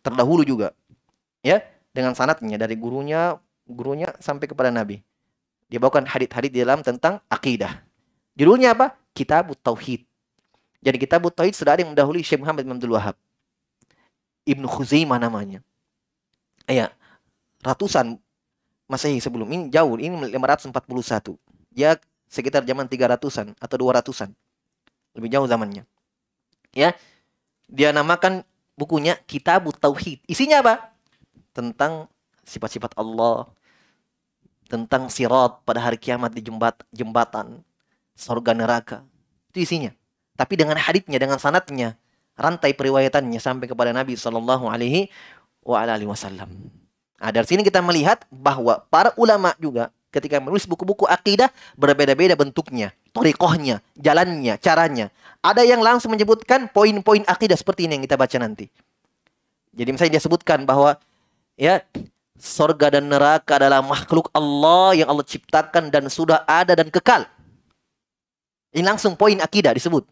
terdahulu juga. Ya, dengan sanatnya dari gurunya, gurunya sampai kepada Nabi. Dia bawakan hadit-hadit di dalam tentang akidah. Judulnya apa? Kitab Tauhid. Jadi kitab Tauhid sudah ada yang mendahului Syekh Muhammad bin Abdul Wahab. Ibnu Khuzaimah namanya. Ya, ratusan Masehi sebelum ini jauh, ini 541. ya sekitar zaman 300-an atau 200-an. Lebih jauh zamannya ya dia namakan bukunya Kitab Tauhid. Isinya apa? Tentang sifat-sifat Allah, tentang sirat pada hari kiamat di jembat, jembatan, surga neraka. Itu isinya. Tapi dengan haditnya, dengan sanatnya, rantai periwayatannya sampai kepada Nabi Shallallahu Alaihi Wasallam. Nah, dari sini kita melihat bahwa para ulama juga ketika menulis buku-buku akidah berbeda-beda bentuknya, torikohnya, jalannya, caranya. Ada yang langsung menyebutkan poin-poin akidah seperti ini yang kita baca nanti. Jadi misalnya dia sebutkan bahwa ya sorga dan neraka adalah makhluk Allah yang Allah ciptakan dan sudah ada dan kekal. Ini langsung poin akidah disebut.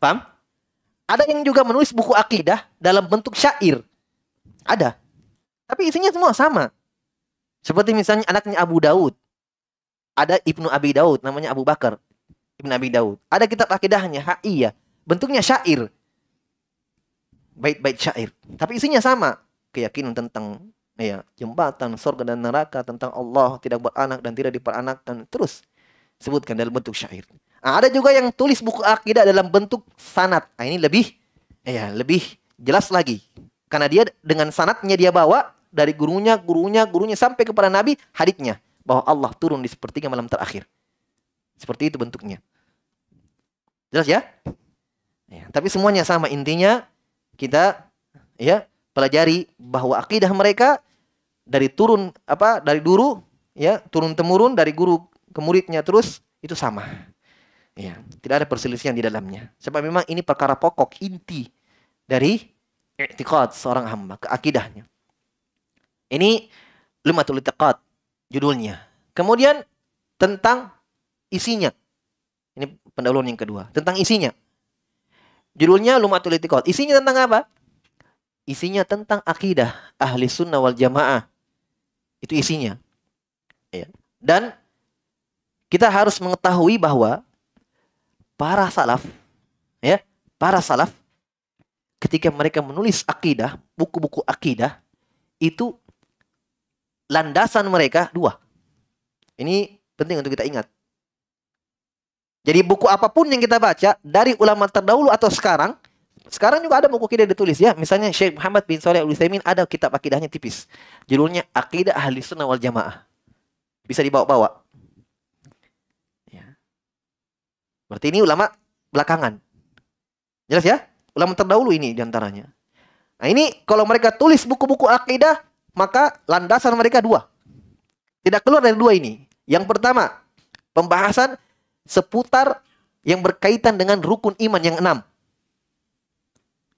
Paham? Ada yang juga menulis buku akidah dalam bentuk syair. Ada. Tapi isinya semua sama. Seperti misalnya anaknya Abu Daud. Ada Ibnu Abi Daud, namanya Abu Bakar. Ibnu Abi Daud. Ada kitab akidahnya, HI ya. Bentuknya syair. Bait-bait syair. Tapi isinya sama. Keyakinan tentang ya jembatan, surga dan neraka. Tentang Allah tidak beranak dan tidak diperanakan. Terus sebutkan dalam bentuk syair. Nah, ada juga yang tulis buku akidah dalam bentuk sanat. Nah, ini lebih ya lebih jelas lagi. Karena dia dengan sanatnya dia bawa dari gurunya, gurunya, gurunya sampai kepada Nabi haditnya bahwa Allah turun di sepertiga malam terakhir. Seperti itu bentuknya. Jelas ya? ya tapi semuanya sama intinya kita ya pelajari bahwa akidah mereka dari turun apa dari dulu ya turun temurun dari guru ke muridnya terus itu sama. Ya, tidak ada perselisihan di dalamnya. Sebab memang ini perkara pokok inti dari i'tiqad seorang hamba, keakidahnya. Ini Lumatul Itaqad judulnya. Kemudian tentang isinya. Ini pendahuluan yang kedua, tentang isinya. Judulnya Lumatul Itaqad. Isinya tentang apa? Isinya tentang akidah ahli sunnah wal jamaah. Itu isinya. Iya. Dan kita harus mengetahui bahwa para salaf, ya, para salaf ketika mereka menulis akidah, buku-buku akidah itu landasan mereka dua. Ini penting untuk kita ingat. Jadi buku apapun yang kita baca dari ulama terdahulu atau sekarang, sekarang juga ada buku akidah ditulis ya. Misalnya Syekh Muhammad bin Saleh Al Utsaimin ada kitab akidahnya tipis. Judulnya Akidah Ahli Sunnah Wal Jamaah. Bisa dibawa-bawa. Ya. Berarti ini ulama belakangan. Jelas ya? Ulama terdahulu ini diantaranya. Nah ini kalau mereka tulis buku-buku akidah, maka landasan mereka dua. Tidak keluar dari dua ini. Yang pertama, pembahasan seputar yang berkaitan dengan rukun iman yang enam.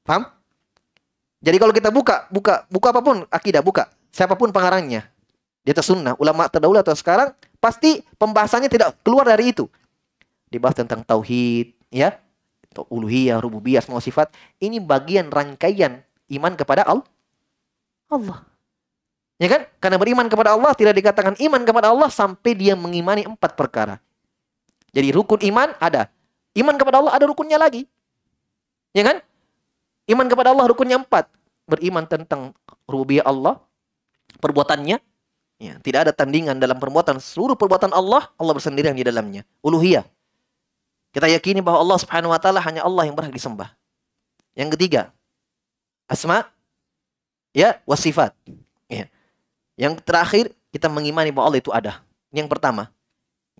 Paham? Jadi kalau kita buka, buka, buka apapun akidah, buka. Siapapun pengarangnya. Di atas sunnah, ulama terdahulu atau sekarang, pasti pembahasannya tidak keluar dari itu. Dibahas tentang tauhid, ya, uluhiyah, rububiyah, semua sifat. Ini bagian rangkaian iman kepada Allah. Allah. Ya kan? Karena beriman kepada Allah tidak dikatakan iman kepada Allah sampai dia mengimani empat perkara. Jadi rukun iman ada. Iman kepada Allah ada rukunnya lagi. Ya kan? Iman kepada Allah rukunnya empat. Beriman tentang rubiah Allah, perbuatannya. Ya, tidak ada tandingan dalam perbuatan. Seluruh perbuatan Allah, Allah bersendirian di dalamnya. Uluhiyah. Kita yakini bahwa Allah Subhanahu wa taala hanya Allah yang berhak disembah. Yang ketiga, asma ya wasifat. Yang terakhir kita mengimani bahwa Allah itu ada. Ini yang pertama.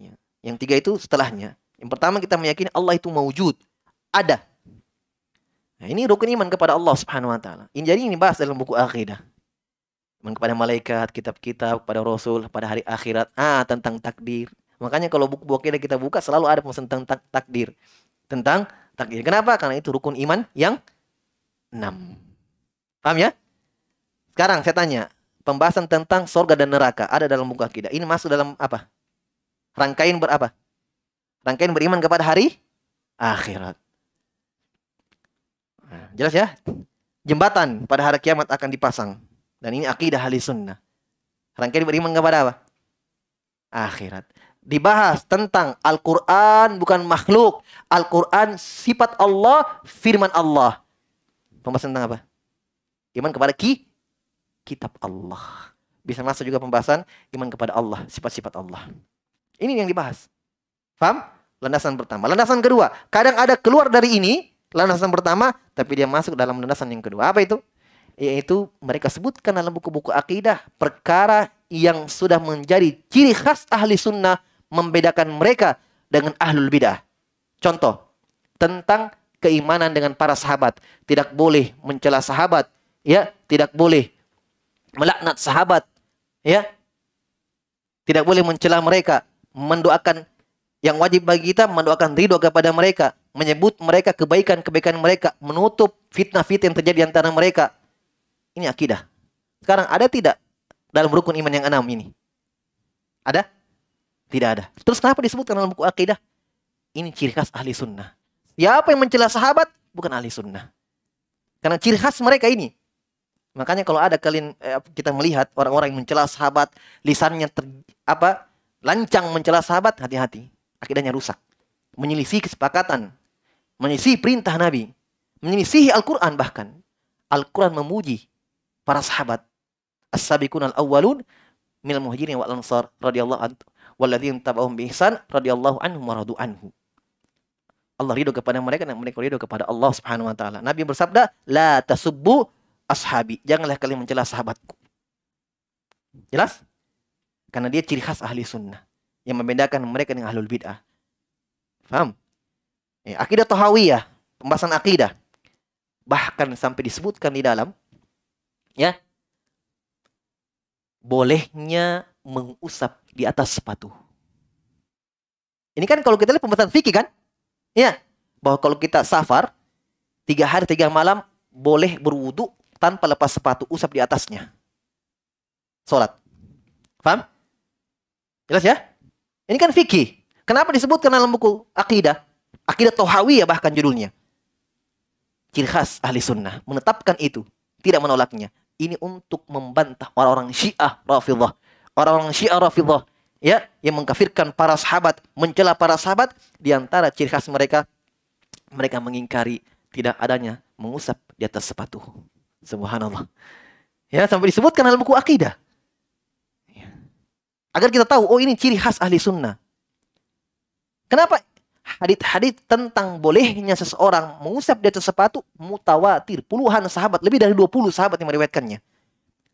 Ya. Yang tiga itu setelahnya. Yang pertama kita meyakini Allah itu mewujud, ada. Nah, ini rukun iman kepada Allah Subhanahu wa taala. Ini jadi ini bahas dalam buku akidah. Iman kepada malaikat, kitab-kitab, kepada rasul, pada hari akhirat, ah tentang takdir. Makanya kalau buku buku akidah kita buka selalu ada pembahasan tentang takdir. Tentang takdir. Kenapa? Karena itu rukun iman yang enam. Paham ya? Sekarang saya tanya, pembahasan tentang sorga dan neraka ada dalam buku akidah. Ini masuk dalam apa? Rangkaian berapa? Rangkaian beriman kepada hari akhirat. Nah, jelas ya? Jembatan pada hari kiamat akan dipasang. Dan ini akidah ahli sunnah. Rangkaian beriman kepada apa? Akhirat. Dibahas tentang Al-Quran bukan makhluk. Al-Quran sifat Allah, firman Allah. Pembahasan tentang apa? Iman kepada ki kitab Allah. Bisa masuk juga pembahasan iman kepada Allah, sifat-sifat Allah. Ini yang dibahas. Paham? Landasan pertama. Landasan kedua, kadang ada keluar dari ini, landasan pertama, tapi dia masuk dalam landasan yang kedua. Apa itu? Yaitu mereka sebutkan dalam buku-buku akidah perkara yang sudah menjadi ciri khas ahli sunnah membedakan mereka dengan ahlul bidah. Contoh, tentang keimanan dengan para sahabat. Tidak boleh mencela sahabat, ya, tidak boleh melaknat sahabat, ya. Tidak boleh mencela mereka, mendoakan yang wajib bagi kita mendoakan ridho kepada mereka, menyebut mereka kebaikan-kebaikan mereka, menutup fitnah-fitnah yang terjadi antara mereka. Ini akidah. Sekarang ada tidak dalam rukun iman yang enam ini? Ada? Tidak ada. Terus kenapa disebutkan dalam buku akidah? Ini ciri khas ahli sunnah. Siapa apa yang mencela sahabat bukan ahli sunnah. Karena ciri khas mereka ini. Makanya kalau ada kalian eh, kita melihat orang-orang yang mencela sahabat, lisannya ter, apa lancang mencela sahabat, hati-hati, akidahnya rusak. Menyelisih kesepakatan, menyelisih perintah Nabi, menyelisih Al-Qur'an bahkan. Al-Qur'an memuji para sahabat. As-sabiqun al-awwalun minal muhajirin wal ansar radhiyallahu anhu ladzina tabauhum bi ihsan radhiyallahu anhum wa radu anhu. Allah ridho kepada mereka dan mereka ridho kepada Allah Subhanahu wa taala. Nabi bersabda, "La tasubbu ashabi. Janganlah kalian mencela sahabatku. Jelas? Karena dia ciri khas ahli sunnah. Yang membedakan mereka dengan ahlul bid'ah. Faham? Ya, akidah ya Pembahasan akidah. Bahkan sampai disebutkan di dalam. Ya. Bolehnya mengusap di atas sepatu. Ini kan kalau kita lihat pembahasan fikih kan? Ya. Bahwa kalau kita safar. Tiga hari, tiga malam. Boleh berwudu tanpa lepas sepatu, usap di atasnya. Sholat. Paham? Jelas ya? Ini kan fikih. Kenapa disebutkan dalam buku akidah? Akidah tohawi ya bahkan judulnya. Ciri khas ahli sunnah. Menetapkan itu. Tidak menolaknya. Ini untuk membantah orang-orang syiah rafidah. Orang-orang syiah rafidah. Ya, yang mengkafirkan para sahabat. Mencela para sahabat. Di antara ciri khas mereka. Mereka mengingkari tidak adanya mengusap di atas sepatu. Subhanallah. Ya, sampai disebutkan dalam buku akidah. Ya. Agar kita tahu, oh ini ciri khas ahli sunnah. Kenapa hadit-hadit tentang bolehnya seseorang mengusap di atas sepatu mutawatir. Puluhan sahabat, lebih dari 20 sahabat yang meriwayatkannya.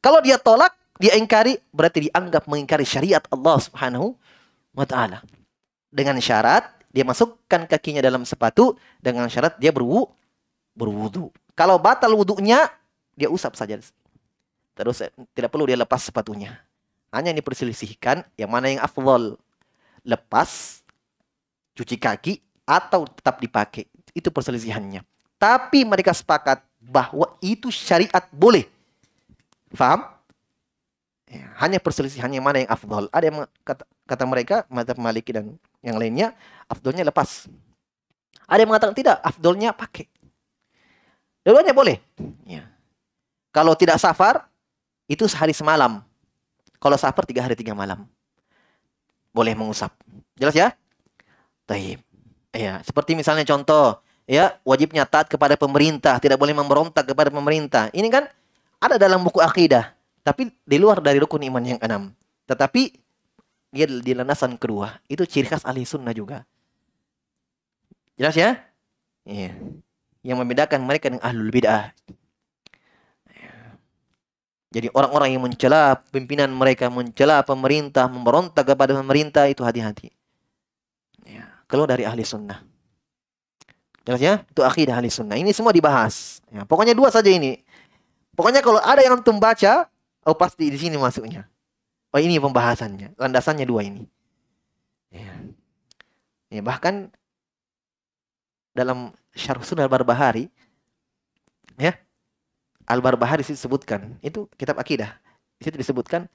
Kalau dia tolak, dia ingkari, berarti dianggap mengingkari syariat Allah subhanahu wa ta'ala. Dengan syarat, dia masukkan kakinya dalam sepatu, dengan syarat dia berwudu. Kalau batal wudunya, dia usap saja. Terus eh, tidak perlu dia lepas sepatunya. Hanya ini perselisihkan yang mana yang afdol. Lepas, cuci kaki, atau tetap dipakai. Itu perselisihannya. Tapi mereka sepakat bahwa itu syariat boleh. Faham? Ya, hanya perselisihannya mana yang afdol. Ada yang kata, kata mereka, mata Maliki dan yang lainnya, afdolnya lepas. Ada yang mengatakan tidak, afdolnya pakai. Dua-duanya boleh. Ya. Kalau tidak safar, itu sehari semalam. Kalau safar, tiga hari tiga malam. Boleh mengusap. Jelas ya? Taib. Ya, seperti misalnya contoh, ya wajibnya taat kepada pemerintah, tidak boleh memberontak kepada pemerintah. Ini kan ada dalam buku akidah, tapi di luar dari rukun iman yang enam. Tetapi dia di landasan kedua, itu ciri khas ahli sunnah juga. Jelas ya? Iya. Yang membedakan mereka dengan ahlul bid'ah. Jadi orang-orang yang mencela pimpinan mereka, mencela pemerintah, memberontak kepada pemerintah itu hati-hati. Ya, keluar dari ahli sunnah. Jelas ya? Itu akidah ahli sunnah. Ini semua dibahas. Ya, pokoknya dua saja ini. Pokoknya kalau ada yang antum baca, oh pasti di sini masuknya. Oh ini pembahasannya, landasannya dua ini. Ya. ya bahkan dalam syarh sunnah barbahari, ya Al-Barbahar disitu disebutkan, itu kitab akidah. disitu disebutkan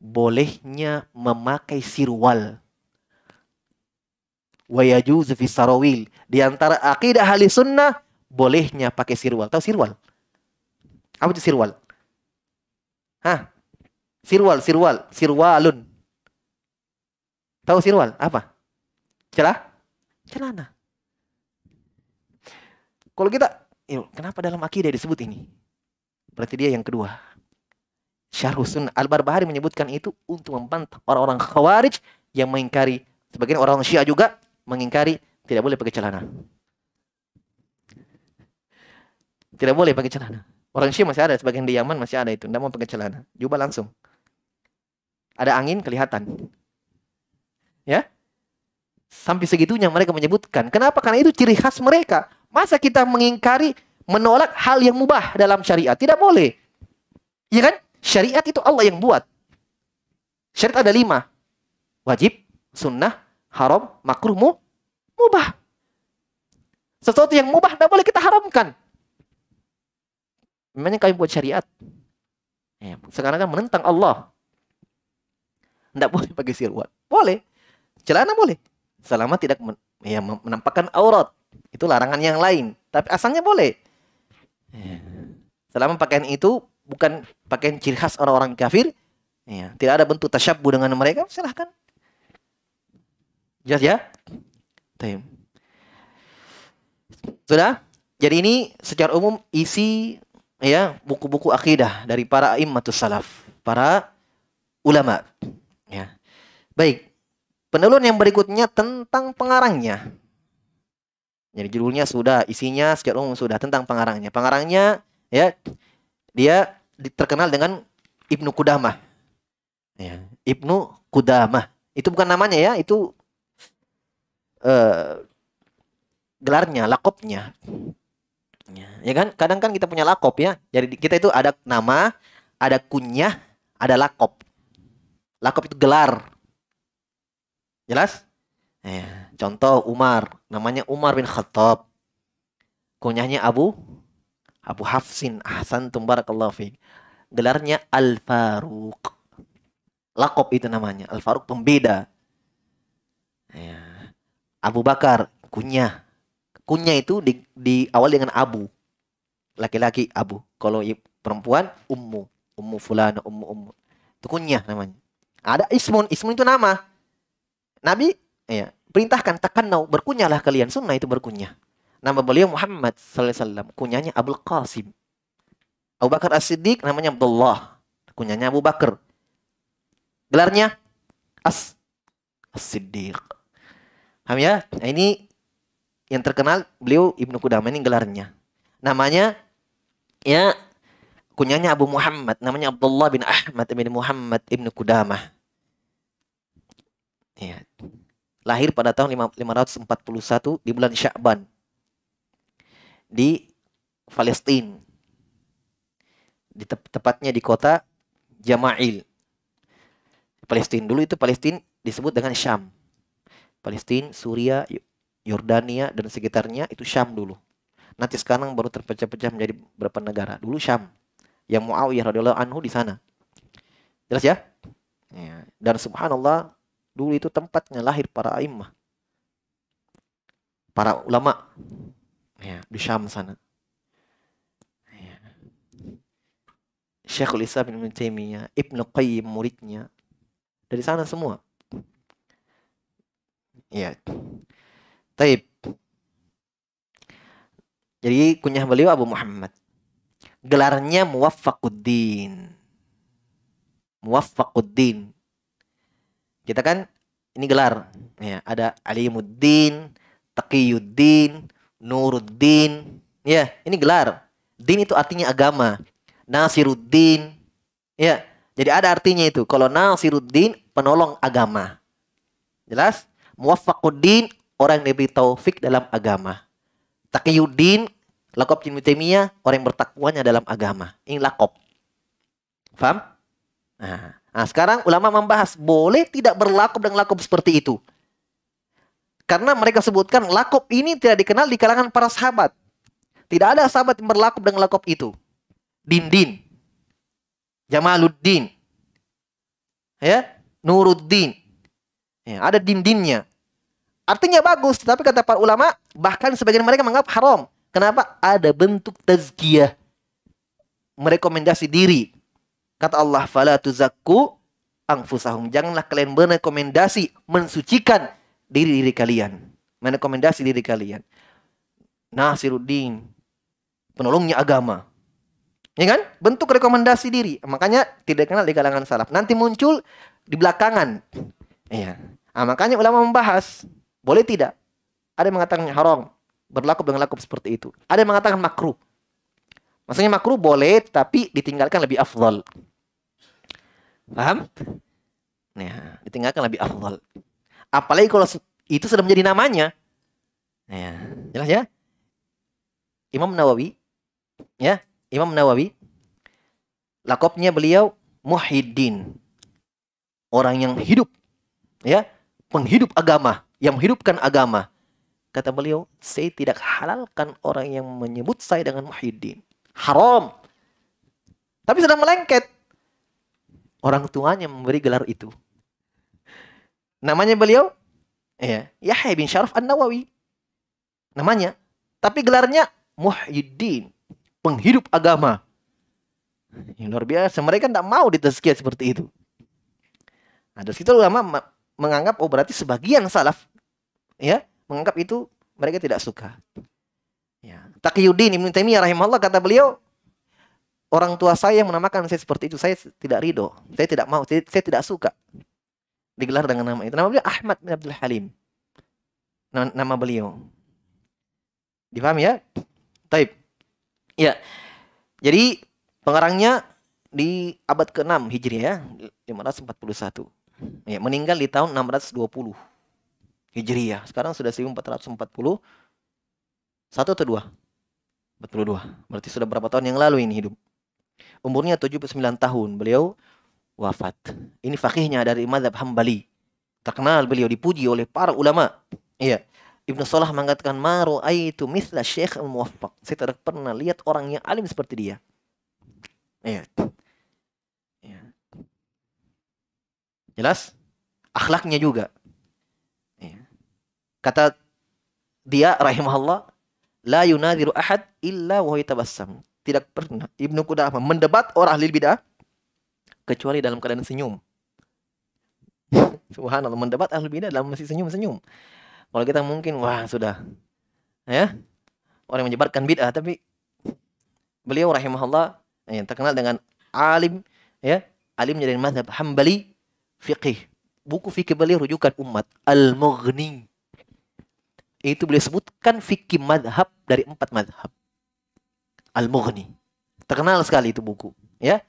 bolehnya memakai sirwal. Wayajuzu fi sarawil. Di antara akidah ahli sunnah bolehnya pakai sirwal. Tahu sirwal? Apa itu sirwal? Hah? Sirwal, sirwal, sirwalun. Tahu sirwal? Apa? Celah? Celana. Kalau kita, yuk, kenapa dalam akidah disebut ini? Berarti dia yang kedua. Syarhusun Al-Barbahari menyebutkan itu untuk membantah orang-orang khawarij yang mengingkari. Sebagian orang Syiah juga mengingkari tidak boleh pakai celana. Tidak boleh pakai celana. Orang Syiah masih ada, sebagian di Yaman masih ada itu. Tidak mau pakai celana. Jubah langsung. Ada angin kelihatan. Ya? Sampai segitunya mereka menyebutkan. Kenapa? Karena itu ciri khas mereka. Masa kita mengingkari menolak hal yang mubah dalam syariat. Tidak boleh. Ya kan? Syariat itu Allah yang buat. Syariat ada lima. Wajib, sunnah, haram, makruh, mu, mubah. Sesuatu yang mubah tidak boleh kita haramkan. Memangnya kami buat syariat. Eh, sekarang kan menentang Allah. Tidak boleh pakai siluet. Boleh. Celana boleh. Selama tidak men ya, menampakkan aurat. Itu larangan yang lain. Tapi asalnya boleh. Iya. Selama pakaian itu bukan pakaian ciri khas orang-orang kafir, ya, tidak ada bentuk tasyabbu dengan mereka, silahkan. Jelas ya? Taim. Sudah? Jadi ini secara umum isi ya buku-buku akidah dari para imamatus salaf, para ulama. Ya. Baik. Penelun yang berikutnya tentang pengarangnya. Jadi judulnya sudah, isinya secara umum sudah tentang pengarangnya. Pengarangnya ya dia terkenal dengan Ibnu Kudamah. Ya, Ibnu Kudamah. Itu bukan namanya ya, itu uh, gelarnya, lakopnya. Ya, ya kan? Kadang kan kita punya lakop ya. Jadi kita itu ada nama, ada kunyah, ada lakop. Lakop itu gelar. Jelas? Ya. Contoh Umar, namanya Umar bin Khattab. Kunyahnya Abu Abu Hafsin Ahsan Tumbarakallahu fi. Gelarnya Al Faruq. Lakop itu namanya. Al Faruq pembeda. Ya. Abu Bakar kunyah. Kunyah itu di, di awal dengan Abu. Laki-laki Abu. Kalau perempuan Ummu. Ummu fulana, Ummu Ummu. Itu kunyah namanya. Ada ismun, ismun itu nama. Nabi ya, perintahkan takannau berkunyalah kalian sunnah itu berkunyah. Nama beliau Muhammad sallallahu alaihi wasallam, kunyahnya Abdul Qasim. Abu Bakar As-Siddiq namanya Abdullah, kunyahnya Abu Bakar. Gelarnya As As-Siddiq. Paham ya? Nah, ini yang terkenal beliau Ibnu Kudama ini gelarnya. Namanya ya kunyahnya Abu Muhammad, namanya Abdullah bin Ahmad bin Muhammad ibnu Kudama. Ya lahir pada tahun 541 di bulan Sya'ban di Palestina. Di te tepatnya di kota Jama'il. Palestina dulu itu Palestina disebut dengan Syam. Palestina, Suria, Yordania dan sekitarnya itu Syam dulu. Nanti sekarang baru terpecah-pecah menjadi beberapa negara. Dulu Syam yang Muawiyah radhiyallahu anhu di sana. Jelas ya. ya. Dan subhanallah Dulu itu tempatnya lahir para a'immah. Para ulama. Ya, di Syam sana. Ya. Syekhul Islam bin Taimiyah, Ibnu Qayyim muridnya. Dari sana semua. Ya. Taib. Jadi kunyah beliau Abu Muhammad. Gelarnya Muwaffaquddin. Muwaffaquddin. Kita kan ini gelar. Ya, ada Alimuddin, Taqiyuddin, Nuruddin. Ya, ini gelar. Din itu artinya agama. Nasiruddin. Ya, jadi ada artinya itu. Kalau Nasiruddin penolong agama. Jelas? Muwaffaquddin orang yang diberi taufik dalam agama. Taqiyuddin Lakop Ibnu orang yang bertakwanya dalam agama. Ini lakop. Faham? Nah. Nah, sekarang ulama membahas boleh tidak berlaku dengan lakop seperti itu. Karena mereka sebutkan lakub ini tidak dikenal di kalangan para sahabat. Tidak ada sahabat yang berlaku dengan lakop itu. Dindin. Jamaluddin. Ya, Nuruddin. Ya, ada dindinnya. Artinya bagus, tapi kata para ulama bahkan sebagian mereka menganggap haram. Kenapa? Ada bentuk tazkiyah. Merekomendasi diri Kata Allah, "Fala tuzakku angfusahum." Janganlah kalian merekomendasi mensucikan diri diri kalian. Merekomendasi diri kalian. Nasiruddin, penolongnya agama. Ya kan? Bentuk rekomendasi diri. Makanya tidak kenal di kalangan salaf. Nanti muncul di belakangan. Iya. Nah, makanya ulama membahas boleh tidak. Ada yang mengatakan haram, berlaku dengan laku seperti itu. Ada yang mengatakan makruh. Maksudnya makruh boleh tapi ditinggalkan lebih afdol. Paham? Nah, ditinggalkan lebih afdal. Apalagi kalau itu sudah menjadi namanya. Ya, jelas ya? Imam Nawawi ya, Imam Nawawi lakopnya beliau Muhyiddin. Orang yang hidup ya, penghidup agama, yang menghidupkan agama. Kata beliau, saya tidak halalkan orang yang menyebut saya dengan muhyiddin. Haram. Tapi sudah melengket orang tuanya memberi gelar itu. Namanya beliau ya, Yahya bin Syaraf An-Nawawi. Namanya, tapi gelarnya Muhyiddin, penghidup agama. Ini luar biasa, mereka tidak mau ditazkiyah seperti itu. Nah, dari situ ulama menganggap oh berarti sebagian salaf ya menganggap itu mereka tidak suka. Ya. Taqiyuddin Ibnu Taimiyah rahimahullah kata beliau orang tua saya yang menamakan saya seperti itu, saya tidak ridho, saya tidak mau, saya, saya tidak suka digelar dengan nama itu. Nama beliau Ahmad bin Abdul Halim. Nama, nama beliau. Dipaham ya? Taib. Ya. Jadi pengarangnya di abad ke-6 Hijriah ya, 541. Ya, meninggal di tahun 620 Hijriah. Ya. Sekarang sudah 1440 satu atau dua? 42. Berarti sudah berapa tahun yang lalu ini hidup? Umurnya 79 tahun beliau wafat. Ini fakihnya dari Madhab Hambali. Terkenal beliau dipuji oleh para ulama. Iya. Ibnu Salah mengatakan maru aitu mithla Syekh al-Muwaffaq. Saya tidak pernah lihat orang yang alim seperti dia. Iya. iya. Jelas? Akhlaknya juga. Iya. Kata dia rahimahullah, la yunadiru ahad illa wa tabassam tidak pernah Ibnu Qudamah mendebat orang ahli bidah kecuali dalam keadaan senyum. Subhanallah, mendebat ahli bidah dalam masih senyum-senyum. Kalau kita mungkin wah sudah ya orang yang menyebarkan bid'ah tapi beliau rahimahullah eh, yang terkenal dengan alim ya alim dari mazhab Hambali fiqih buku fikih beliau rujukan umat al-mughni itu beliau sebutkan fikih madhab dari empat madhab Al-Mughni. Terkenal sekali itu buku, ya.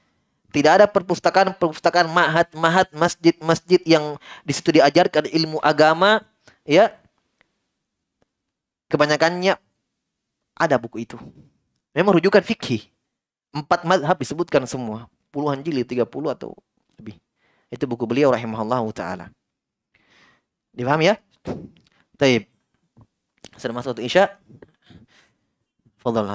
Tidak ada perpustakaan-perpustakaan mahat-mahat masjid-masjid yang di situ diajarkan ilmu agama, ya. Kebanyakannya ada buku itu. Memang rujukan fikih. Empat mazhab disebutkan semua. Puluhan jilid, 30 atau lebih. Itu buku beliau rahimahullah ta'ala. Dipaham ya? Taib. Sudah masuk untuk Isya. Fadal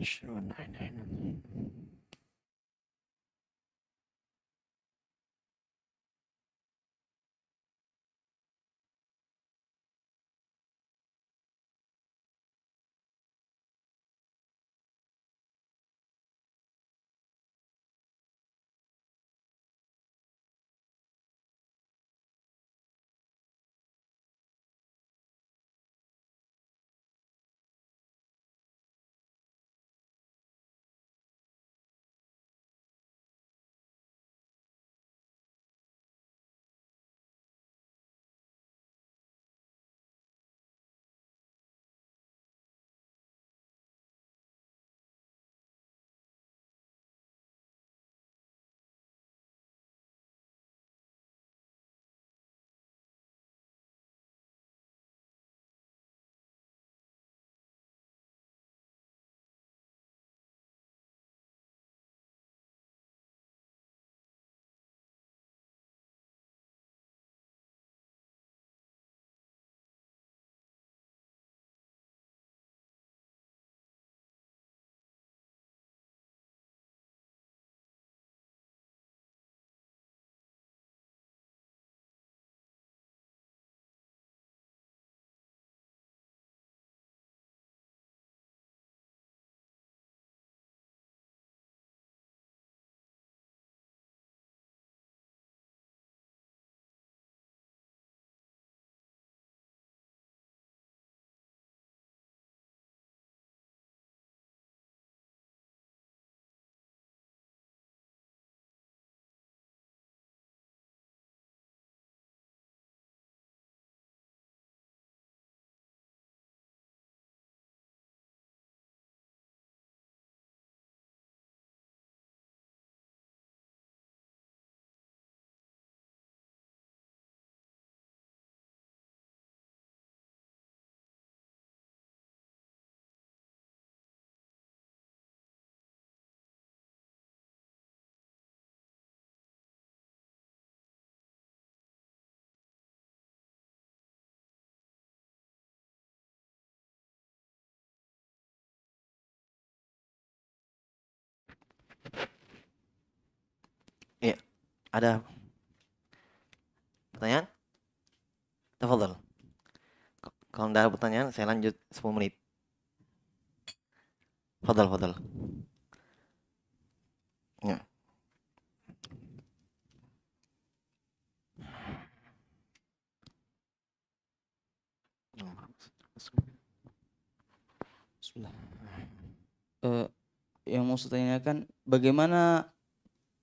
你我奶奶呢？ada pertanyaan? Tafadhol. Kalau tidak ada pertanyaan, saya lanjut 10 menit. Fadal, fadal. Ya. Uh, yang mau saya tanyakan, bagaimana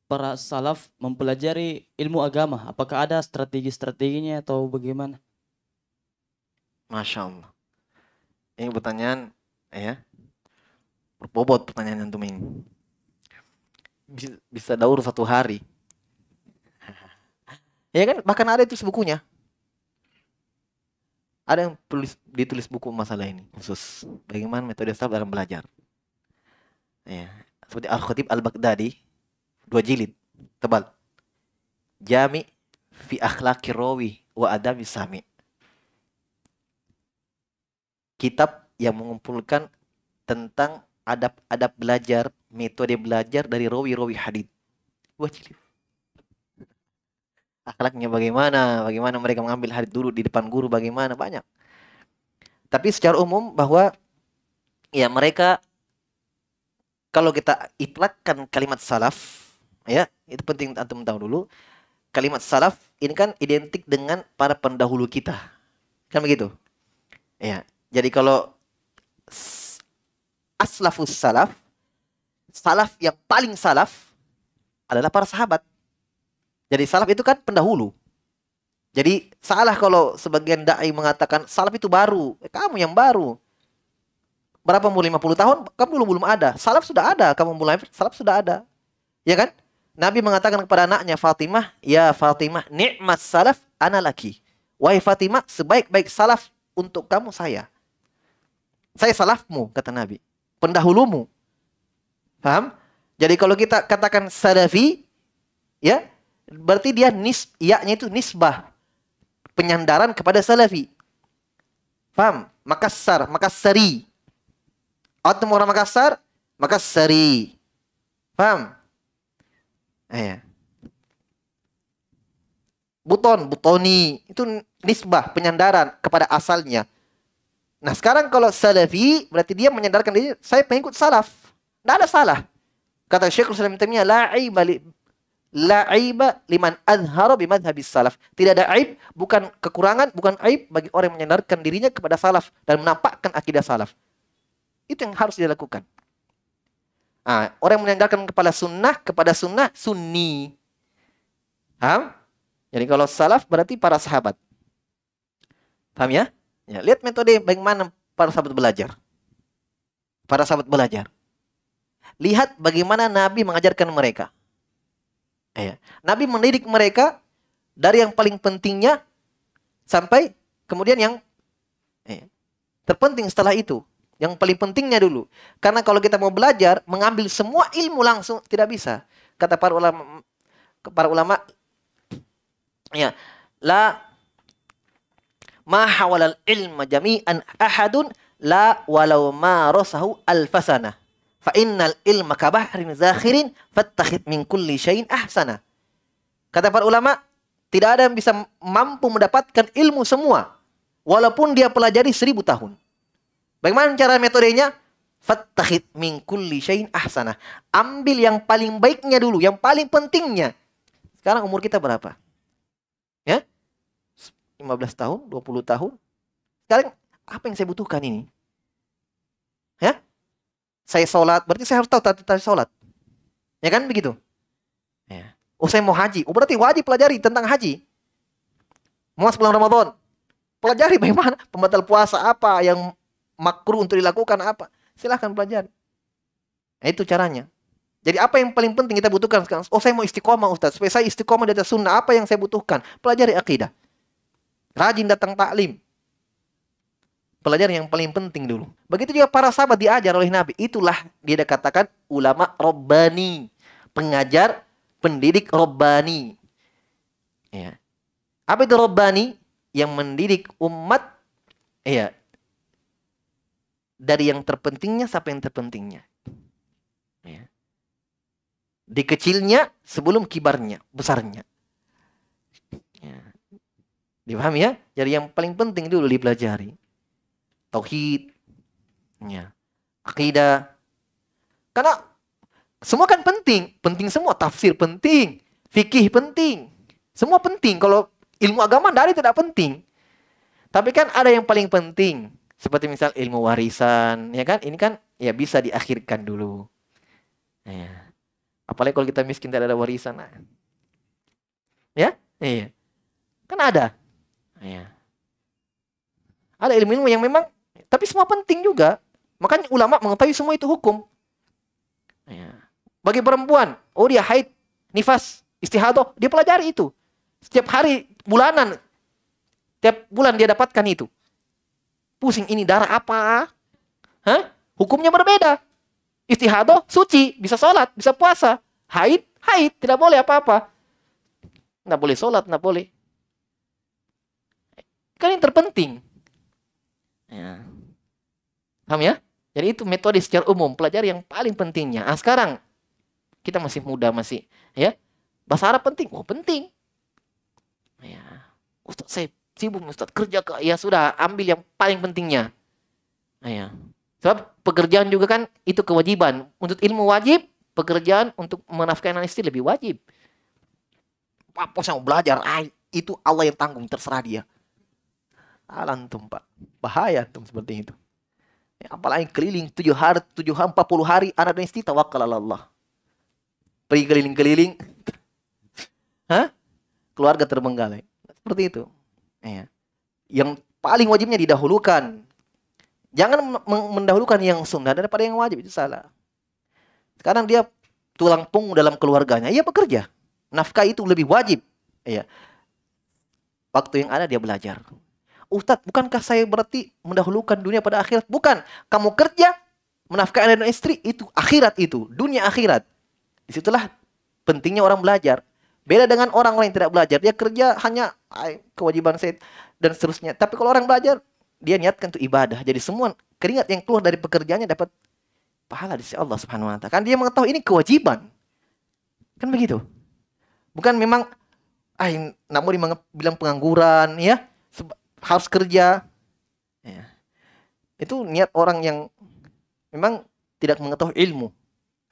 para salaf mempelajari ilmu agama? Apakah ada strategi-strateginya atau bagaimana? Masya Allah. Ini pertanyaan ya. Berbobot pertanyaan yang ini. Bisa daur satu hari. ya kan bahkan ada itu sebukunya. Ada yang tulis, ditulis buku masalah ini khusus bagaimana metode staff dalam belajar. Ya, seperti al khutib Al-Baghdadi dua jilid tebal jami fi akhlaki rawi wa adami sami kitab yang mengumpulkan tentang adab-adab belajar metode belajar dari rawi-rawi hadis dua jilid akhlaknya bagaimana bagaimana mereka mengambil hadis dulu di depan guru bagaimana banyak tapi secara umum bahwa ya mereka kalau kita iplakkan kalimat salaf Ya, itu penting antum tahu dulu. Kalimat salaf ini kan identik dengan para pendahulu kita. Kan begitu? Ya. Jadi kalau aslafus salaf, salaf yang paling salaf adalah para sahabat. Jadi salaf itu kan pendahulu. Jadi salah kalau sebagian dai mengatakan salaf itu baru. Eh, kamu yang baru. Berapa umur 50 tahun? Kamu belum belum ada. Salaf sudah ada. Kamu mulai salaf sudah ada. Ya kan? Nabi mengatakan kepada anaknya Fatimah, "Ya Fatimah, nikmat salaf ana laki." Wahai Fatimah, sebaik-baik salaf untuk kamu saya. Saya salafmu, kata Nabi. Pendahulumu. Paham? Jadi kalau kita katakan salafi, ya, berarti dia nis, yaknya itu nisbah. Penyandaran kepada salafi. Paham? Makassar, Makassari. Atau orang Makassar, Makassari. Paham? ya. Buton, butoni itu nisbah penyandaran kepada asalnya. Nah sekarang kalau salafi berarti dia menyandarkan diri saya pengikut salaf. Tidak ada salah. Kata Syekh Islam Taimiyah la aiba li, la liman adharo bi habis salaf. Tidak ada aib, bukan kekurangan, bukan aib bagi orang yang menyandarkan dirinya kepada salaf dan menampakkan akidah salaf. Itu yang harus dilakukan. Ah, orang yang menyandarkan kepada sunnah kepada sunnah sunni. Paham? Jadi kalau salaf berarti para sahabat. Paham ya? ya lihat metode bagaimana para sahabat belajar. Para sahabat belajar. Lihat bagaimana Nabi mengajarkan mereka. Ya. Nabi mendidik mereka dari yang paling pentingnya sampai kemudian yang ya, terpenting setelah itu. Yang paling pentingnya dulu. Karena kalau kita mau belajar, mengambil semua ilmu langsung tidak bisa. Kata para ulama para ulama ya, la mahawalal ilma jami'an ahadun la walau ma rosahu alfasana. Fa innal ilma kabahrin zakhirin fattakhid min kulli syai'in ahsana. Kata para ulama, tidak ada yang bisa mampu mendapatkan ilmu semua walaupun dia pelajari seribu tahun. Bagaimana cara metodenya? Fattahid min kulli syai'in ahsana. Ambil yang paling baiknya dulu, yang paling pentingnya. Sekarang umur kita berapa? Ya? 15 tahun, 20 tahun. Sekarang apa yang saya butuhkan ini? Ya? Saya sholat, berarti saya harus tahu tata cara sholat. Ya kan begitu? Ya. Oh saya mau haji. Oh berarti wajib pelajari tentang haji. Mau bulan Ramadan. Pelajari bagaimana pembatal puasa apa yang makruh untuk dilakukan apa? Silahkan pelajari. Nah, itu caranya. Jadi apa yang paling penting kita butuhkan sekarang? Oh saya mau istiqomah Ustaz. Supaya saya istiqomah di atas sunnah. Apa yang saya butuhkan? Pelajari akidah. Rajin datang taklim. Pelajari yang paling penting dulu. Begitu juga para sahabat diajar oleh Nabi. Itulah dia katakan ulama robbani. Pengajar, pendidik robbani. Ya. Apa itu robbani? Yang mendidik umat ya, dari yang terpentingnya sampai yang terpentingnya. Ya. Di kecilnya sebelum kibarnya, besarnya. Ya. Dipahami ya? Jadi yang paling penting dulu dipelajari. Tauhid, ya. akidah. Karena semua kan penting. Penting semua. Tafsir penting. Fikih penting. Semua penting. Kalau ilmu agama dari tidak penting. Tapi kan ada yang paling penting seperti misal ilmu warisan, ya kan? Ini kan ya bisa diakhirkan dulu. Ya. Apalagi kalau kita miskin tidak ada warisan. Nah. Ya? Iya. Kan ada. Ya. Ada ilmu-ilmu yang memang tapi semua penting juga. Makanya ulama mengetahui semua itu hukum. Ya. Bagi perempuan, oh dia haid, nifas, istihadoh, dia pelajari itu. Setiap hari bulanan, tiap bulan dia dapatkan itu pusing ini darah apa? Hah? Hukumnya berbeda. Istihadoh suci, bisa sholat, bisa puasa. Haid, haid, tidak boleh apa-apa. Tidak boleh sholat, tidak boleh. Kan yang terpenting. Ya. Paham ya? Jadi itu metode secara umum, pelajar yang paling pentingnya. Ah sekarang kita masih muda masih ya. Bahasa Arab penting, oh penting. Ya. Ustaz saya sibuk Ustaz kerja ke ya sudah ambil yang paling pentingnya. Nah, ya. Sebab pekerjaan juga kan itu kewajiban. Untuk ilmu wajib, pekerjaan untuk menafkahi anak istri lebih wajib. apa Pos mau belajar, ay, itu Allah yang tanggung, terserah dia. Alantum Pak, bahaya tuh seperti itu. Ya, apalagi keliling tujuh hari, tujuh hari empat puluh hari anak dan istri tawakal Allah. Pergi keliling-keliling, hah? Keluarga terbengkalai. Seperti itu. Ya. Yang paling wajibnya didahulukan. Hmm. Jangan mendahulukan yang sunnah daripada yang wajib itu salah. Sekarang dia tulang punggung dalam keluarganya, ia bekerja. Nafkah itu lebih wajib. Ya. Waktu yang ada dia belajar. Ustadz, bukankah saya berarti mendahulukan dunia pada akhirat? Bukan. Kamu kerja, menafkahi anak dan istri, itu akhirat itu. Dunia akhirat. Disitulah pentingnya orang belajar. Beda dengan orang lain tidak belajar, dia kerja hanya kewajiban saya dan seterusnya. Tapi kalau orang belajar, dia niatkan untuk ibadah. Jadi semua keringat yang keluar dari pekerjaannya dapat pahala di sisi Allah Subhanahu wa taala. Kan dia mengetahui ini kewajiban. Kan begitu. Bukan memang ah namun bilang pengangguran ya, harus kerja. Ya. Itu niat orang yang memang tidak mengetahui ilmu.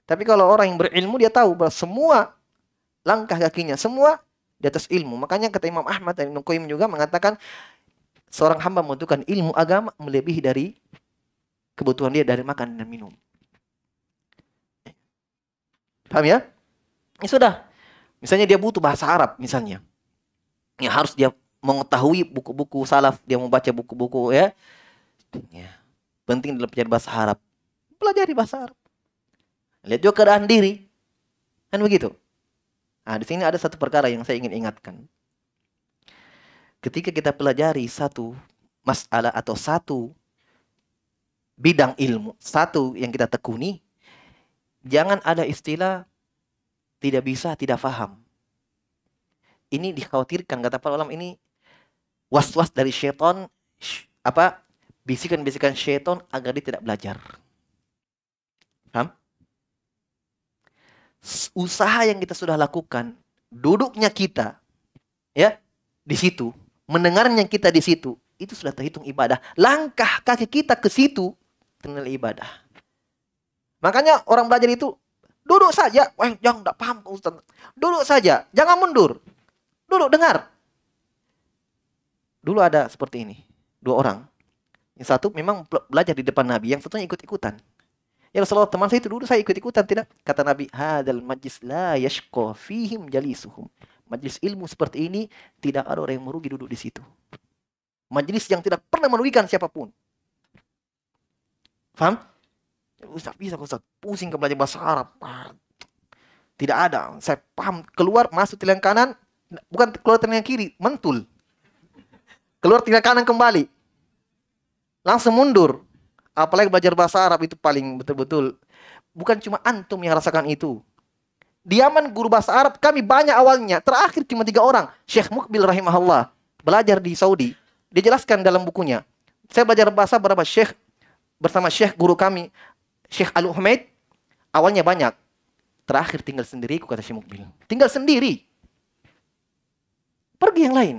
Tapi kalau orang yang berilmu dia tahu bahwa semua langkah kakinya semua di atas ilmu. Makanya kata Imam Ahmad dan Ibnu Qayyim juga mengatakan seorang hamba membutuhkan ilmu agama melebihi dari kebutuhan dia dari makan dan minum. Paham ya? Ya sudah. Misalnya dia butuh bahasa Arab misalnya. Ya harus dia mengetahui buku-buku salaf, dia membaca buku-buku ya. ya. Penting dalam belajar bahasa Arab. Pelajari bahasa Arab. Lihat juga keadaan diri. Kan begitu. Nah, di sini ada satu perkara yang saya ingin ingatkan. Ketika kita pelajari satu masalah atau satu bidang ilmu, satu yang kita tekuni, jangan ada istilah tidak bisa, tidak faham Ini dikhawatirkan kata para ulama ini was-was dari syaitan apa bisikan-bisikan syaitan agar dia tidak belajar. Paham? usaha yang kita sudah lakukan, duduknya kita ya di situ, mendengarnya kita di situ, itu sudah terhitung ibadah. Langkah kaki kita ke situ ternilai ibadah. Makanya orang belajar itu duduk saja, wah jangan tidak paham Ustaz. Duduk saja, jangan mundur. Duduk dengar. Dulu ada seperti ini, dua orang. Yang satu memang belajar di depan Nabi, yang satunya ikut-ikutan. Ya Rasulullah, teman saya itu dulu saya ikut-ikutan, tidak? Kata Nabi, hadal majlis la yashqa fihim jalisuhum. Majlis ilmu seperti ini tidak ada orang yang merugi duduk di situ. Majlis yang tidak pernah merugikan siapapun. Faham? Ustaz, bisa Ustaz. Pusing ke belajar bahasa Arab. Ah. Tidak ada. Saya paham. Keluar, masuk tilang kanan. Bukan keluar tilang kiri. Mentul. Keluar tilang kanan kembali. Langsung mundur. Apalagi belajar bahasa Arab itu paling betul-betul bukan cuma antum yang rasakan itu. Di Yaman guru bahasa Arab kami banyak awalnya, terakhir cuma tiga orang. Syekh Mukbil rahimahullah belajar di Saudi. Dia jelaskan dalam bukunya. Saya belajar bahasa berapa Syekh bersama Syekh guru kami Syekh Al Ahmed awalnya banyak. Terakhir tinggal sendiri. sendiriku kata Syekh Mukbil. Tinggal sendiri. Pergi yang lain.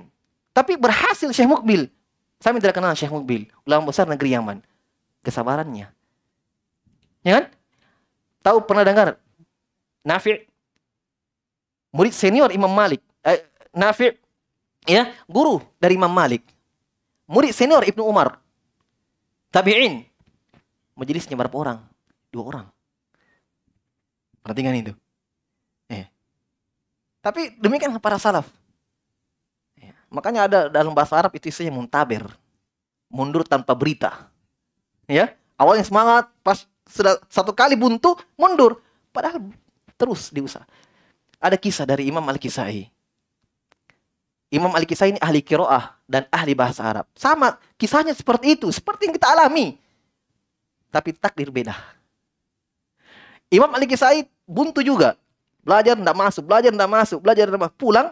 Tapi berhasil Syekh Mukbil. Saya tidak kenal Syekh Mukbil, ulama besar negeri Yaman kesabarannya. Ya kan? Tahu pernah dengar? Nafi' murid senior Imam Malik. Eh, Nafi' ya, guru dari Imam Malik. Murid senior Ibnu Umar. Tabi'in. Majelisnya berapa orang? Dua orang. Perhatikan itu. Eh. Tapi demikian para salaf. Eh, makanya ada dalam bahasa Arab itu yang muntaber. Mundur tanpa berita ya awalnya semangat pas sudah satu kali buntu mundur padahal terus diusaha ada kisah dari Imam Al Kisai Imam Al Kisai ini ahli kiroah dan ahli bahasa Arab sama kisahnya seperti itu seperti yang kita alami tapi takdir beda Imam Al Kisai buntu juga belajar tidak masuk belajar tidak masuk belajar tidak masuk pulang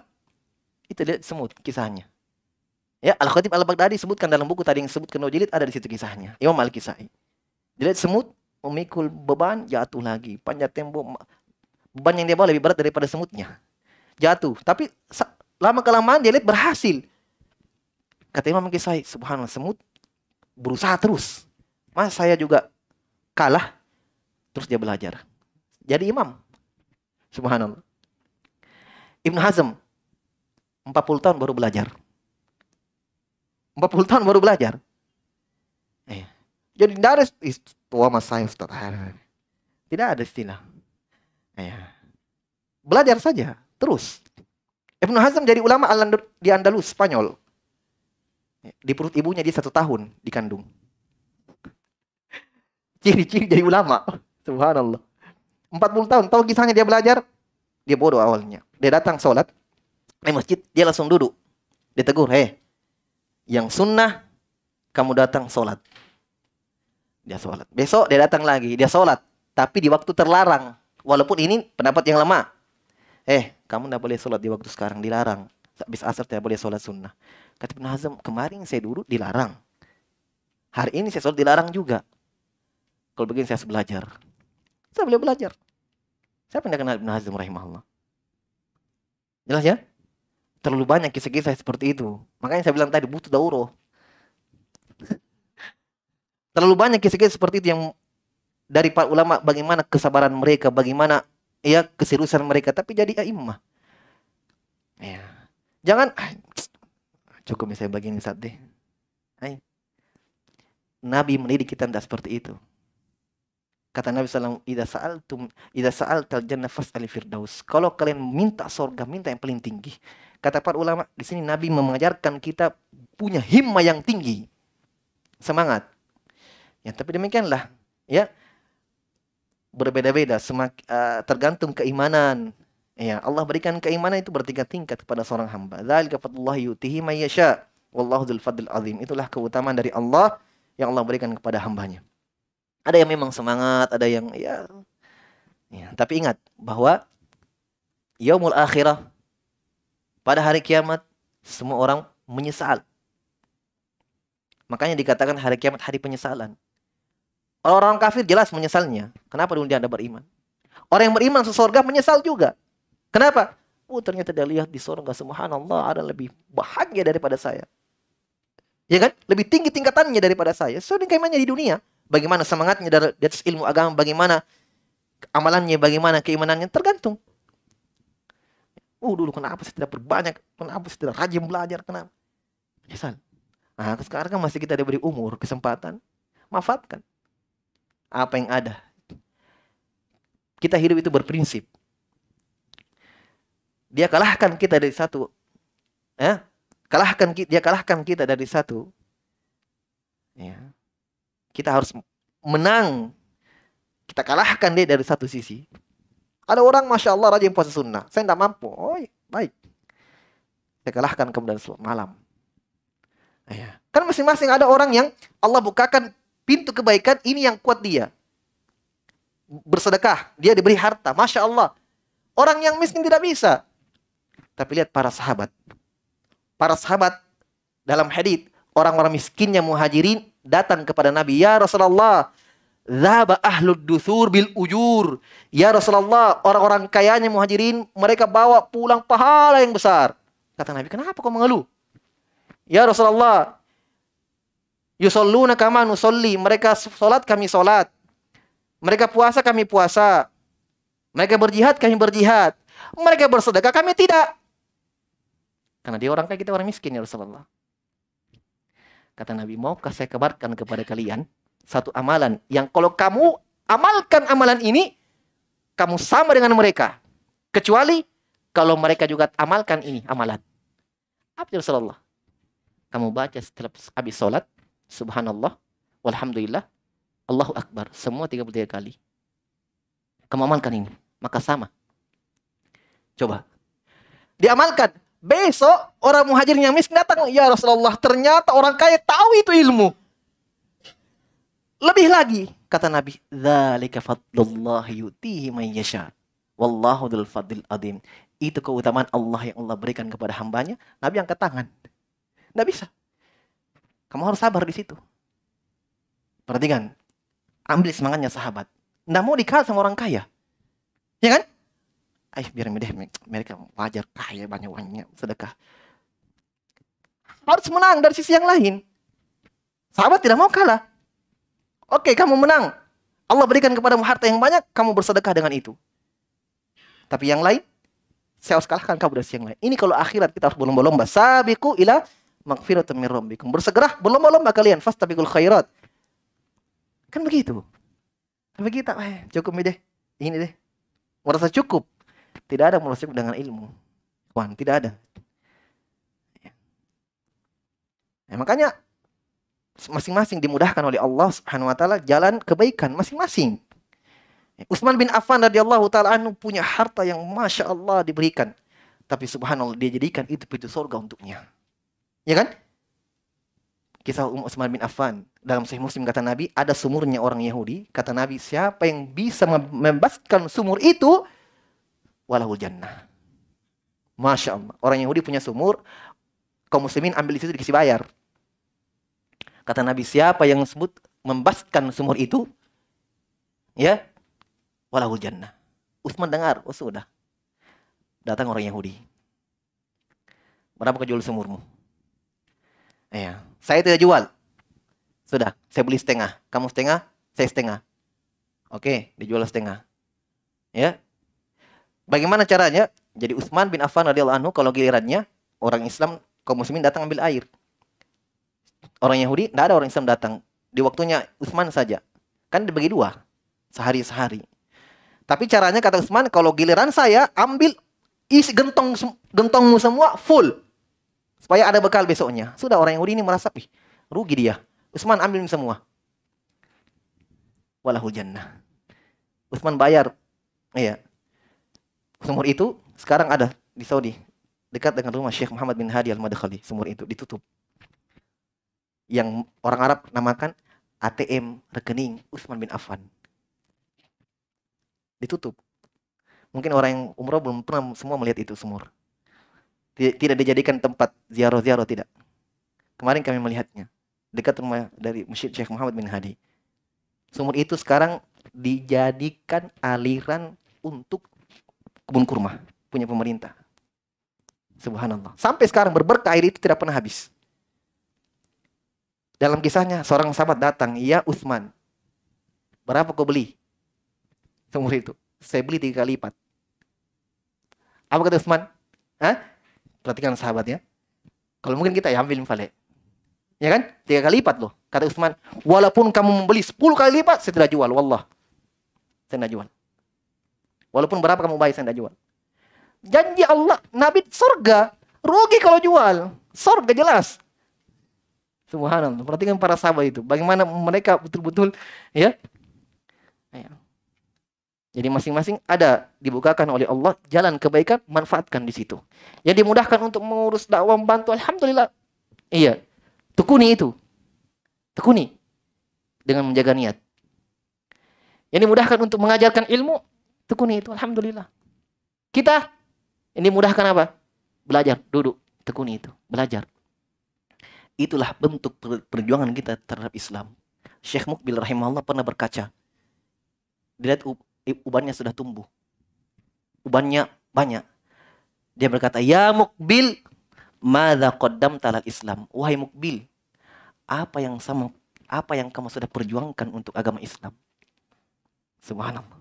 itu lihat semut kisahnya Ya, Al-Khatib Al-Baghdadi sebutkan dalam buku tadi yang sebut ke jilid ada di situ kisahnya. Imam Malik Kisai. Jilid semut memikul beban jatuh lagi, panjat tembok. Beban yang dia bawa lebih berat daripada semutnya. Jatuh, tapi lama kelamaan jilid berhasil. Kata Imam Kisai, subhanallah semut berusaha terus. Mas saya juga kalah, terus dia belajar. Jadi imam. Subhanallah. Ibn Hazm 40 tahun baru belajar. 40 tahun baru belajar. Iya. Jadi tidak ada tua mas saya Ustaz. Tidak ada istilah. Iya. Belajar saja terus. Ibnu Hazm jadi ulama di Andalus Spanyol. Di perut ibunya dia satu tahun dikandung. Ciri-ciri jadi ulama. Subhanallah. 40 tahun. Tahu kisahnya dia belajar? Dia bodoh awalnya. Dia datang sholat. Di masjid, dia langsung duduk. dia tegur, hei, yang sunnah kamu datang sholat dia sholat besok dia datang lagi dia sholat tapi di waktu terlarang walaupun ini pendapat yang lama eh kamu tidak boleh sholat di waktu sekarang dilarang habis asar tidak boleh sholat sunnah kata Ibn Hazm kemarin saya dulu dilarang hari ini saya sholat dilarang juga kalau begini saya harus belajar saya boleh belajar saya pernah kenal Ibn Hazm rahimahullah jelas ya terlalu banyak kisah-kisah seperti itu. Makanya saya bilang tadi butuh dauro. terlalu banyak kisah-kisah seperti itu yang dari para ulama bagaimana kesabaran mereka, bagaimana ya keseriusan mereka, tapi jadi aima. Ya. Jangan ah, cukup misalnya bagian saat deh. Hai. Nabi mendidik kita tidak seperti itu. Kata Nabi SAW, Ida saal tum, ida saal tal jannah fas'ali firdaus. Kalau kalian minta surga, minta yang paling tinggi. Kata para ulama, di sini Nabi mengajarkan kita punya himma yang tinggi. Semangat. Ya, tapi demikianlah, ya. Berbeda-beda, uh, tergantung keimanan. Ya, Allah berikan keimanan itu bertingkat tingkat kepada seorang hamba. zalika fadlullah yutihi may yasha. Wallahu dzul fadl azim. Itulah keutamaan dari Allah yang Allah berikan kepada hambanya. Ada yang memang semangat, ada yang ya. ya tapi ingat bahwa yaumul akhirah pada hari kiamat, semua orang menyesal. Makanya dikatakan hari kiamat hari penyesalan. Orang-orang kafir jelas menyesalnya. Kenapa dulu dia Anda beriman? Orang yang beriman ke surga menyesal juga. Kenapa? Oh ternyata dia lihat di surga subhanallah ada lebih bahagia daripada saya. Ya kan? Lebih tinggi tingkatannya daripada saya. So dia keimannya di dunia. Bagaimana semangatnya dari atas ilmu agama, bagaimana amalannya, bagaimana keimanannya tergantung Oh dulu kenapa saya tidak berbanyak? Kenapa saya tidak rajin belajar? Kenapa? Penyesalan. Nah, sekarang kan masih kita diberi umur, kesempatan. Manfaatkan. Apa yang ada. Kita hidup itu berprinsip. Dia kalahkan kita dari satu. Eh? Kalahkan dia kalahkan kita dari satu. Ya. Kita harus menang. Kita kalahkan dia dari satu sisi ada orang Masya Allah rajin puasa sunnah. Saya tidak mampu. Oh iya, baik. Saya kalahkan kemudian malam. Ya. Kan masing-masing ada orang yang Allah bukakan pintu kebaikan. Ini yang kuat dia. Bersedekah. Dia diberi harta. Masya Allah. Orang yang miskin tidak bisa. Tapi lihat para sahabat. Para sahabat dalam hadith. Orang-orang miskinnya muhajirin datang kepada Nabi. Ya Rasulullah Zaba ahlud dusur bil ujur. Ya Rasulullah, orang-orang kayanya muhajirin, mereka bawa pulang pahala yang besar. Kata Nabi, kenapa kau mengeluh? Ya Rasulullah, yusalluna kama nusalli. Mereka sholat, kami sholat. Mereka puasa, kami puasa. Mereka berjihad, kami berjihad. Mereka bersedekah, kami tidak. Karena dia orang kaya, kita orang miskin ya Rasulullah. Kata Nabi, maukah saya kabarkan kepada kalian? satu amalan yang kalau kamu amalkan amalan ini kamu sama dengan mereka kecuali kalau mereka juga amalkan ini amalan apa ya Rasulullah kamu baca setelah habis sholat subhanallah walhamdulillah Allahu Akbar semua 33 kali kamu amalkan ini maka sama coba diamalkan besok orang muhajirin yang miskin datang ya Rasulullah ternyata orang kaya tahu itu ilmu lebih lagi kata Nabi, "Dzalika fadlullah yutihi may yasha." Wallahu dzul fadl adzim. Itu keutamaan Allah yang Allah berikan kepada hambanya. Nabi angkat tangan. Nggak bisa. Kamu harus sabar di situ. Perhatikan, ambil semangatnya sahabat. Nggak mau dikalah sama orang kaya. Ya kan? Ayo biar mereka wajar kaya banyak uangnya sedekah. Harus menang dari sisi yang lain. Sahabat tidak mau kalah. Oke, okay, kamu menang. Allah berikan kepadamu harta yang banyak, kamu bersedekah dengan itu. Tapi yang lain, saya harus kalahkan kamu dari yang lain. Ini kalau akhirat kita harus berlomba-lomba. Sabiku ila magfiratun min rabbikum. Bersegera berlomba-lomba kalian. Fastabiqul khairat. Kan begitu. Tapi kan kita, eh, cukup ini deh. Ini deh. Merasa cukup. Tidak ada merasa cukup dengan ilmu. Wan, tidak ada. Ya, ya makanya masing-masing dimudahkan oleh Allah Subhanahu wa taala jalan kebaikan masing-masing. Utsman bin Affan radhiyallahu taala anhu punya harta yang masya Allah diberikan, tapi subhanallah dia jadikan itu pintu surga untuknya. Ya kan? Kisah Um Utsman bin Affan dalam Sahih Muslim kata Nabi, ada sumurnya orang Yahudi. Kata Nabi, siapa yang bisa membebaskan sumur itu, walahul jannah. Masya Allah. Orang Yahudi punya sumur, kaum muslimin ambil di situ dikasih bayar. Kata Nabi, siapa yang sebut membaskan sumur itu? Ya, walau jannah. Utsman dengar, oh sudah. Datang orang Yahudi. Berapa kejual sumurmu? Ya, saya tidak jual. Sudah, saya beli setengah. Kamu setengah, saya setengah. Oke, dijual setengah. Ya. Bagaimana caranya? Jadi Utsman bin Affan radhiyallahu anhu kalau gilirannya orang Islam kaum muslimin datang ambil air orang Yahudi, tidak ada orang Islam datang. Di waktunya Utsman saja. Kan dibagi dua, sehari-sehari. Tapi caranya kata Utsman, kalau giliran saya ambil isi gentong gentongmu semua full. Supaya ada bekal besoknya. Sudah orang Yahudi ini merasa, ih, rugi dia. Utsman ambil semua. Walahul jannah. Utsman bayar. Iya. Sumur itu sekarang ada di Saudi dekat dengan rumah Syekh Muhammad bin Hadi Al-Madkhali. Sumur itu ditutup yang orang Arab namakan ATM rekening Utsman bin Affan. Ditutup. Mungkin orang yang umroh belum pernah semua melihat itu sumur. Tidak dijadikan tempat ziarah-ziarah tidak. Kemarin kami melihatnya dekat rumah dari Masjid Syekh Muhammad bin Hadi. Sumur itu sekarang dijadikan aliran untuk kebun kurma punya pemerintah. Subhanallah. Sampai sekarang berberkah air itu tidak pernah habis. Dalam kisahnya seorang sahabat datang, "Ya Utsman, berapa kau beli?" Seumur itu. Saya beli tiga kali lipat. Apa kata Utsman? Hah? Perhatikan sahabatnya. Kalau mungkin kita ya ambil misalnya. Ya kan? Tiga kali lipat loh. Kata Utsman, "Walaupun kamu membeli sepuluh kali lipat, saya tidak jual, wallah." Saya tidak jual. Walaupun berapa kamu bayar, saya tidak jual. Janji Allah, Nabi surga, rugi kalau jual. Surga jelas. Subhanallah. Perhatikan para sahabat itu. Bagaimana mereka betul-betul ya. Jadi masing-masing ada dibukakan oleh Allah jalan kebaikan, manfaatkan di situ. Yang dimudahkan untuk mengurus dakwah membantu, alhamdulillah. Iya. Tekuni itu. Tekuni dengan menjaga niat. Yang dimudahkan untuk mengajarkan ilmu, tekuni itu alhamdulillah. Kita Ini mudahkan apa? Belajar, duduk, tekuni itu, belajar. Itulah bentuk perjuangan kita terhadap Islam. Syekh Mukbil rahimahullah pernah berkaca. Dilihat ubannya sudah tumbuh. Ubannya banyak. Dia berkata, Ya Mukbil, Mada qaddam talal Islam. Wahai Mukbil, apa yang sama apa yang kamu sudah perjuangkan untuk agama Islam? Subhanallah.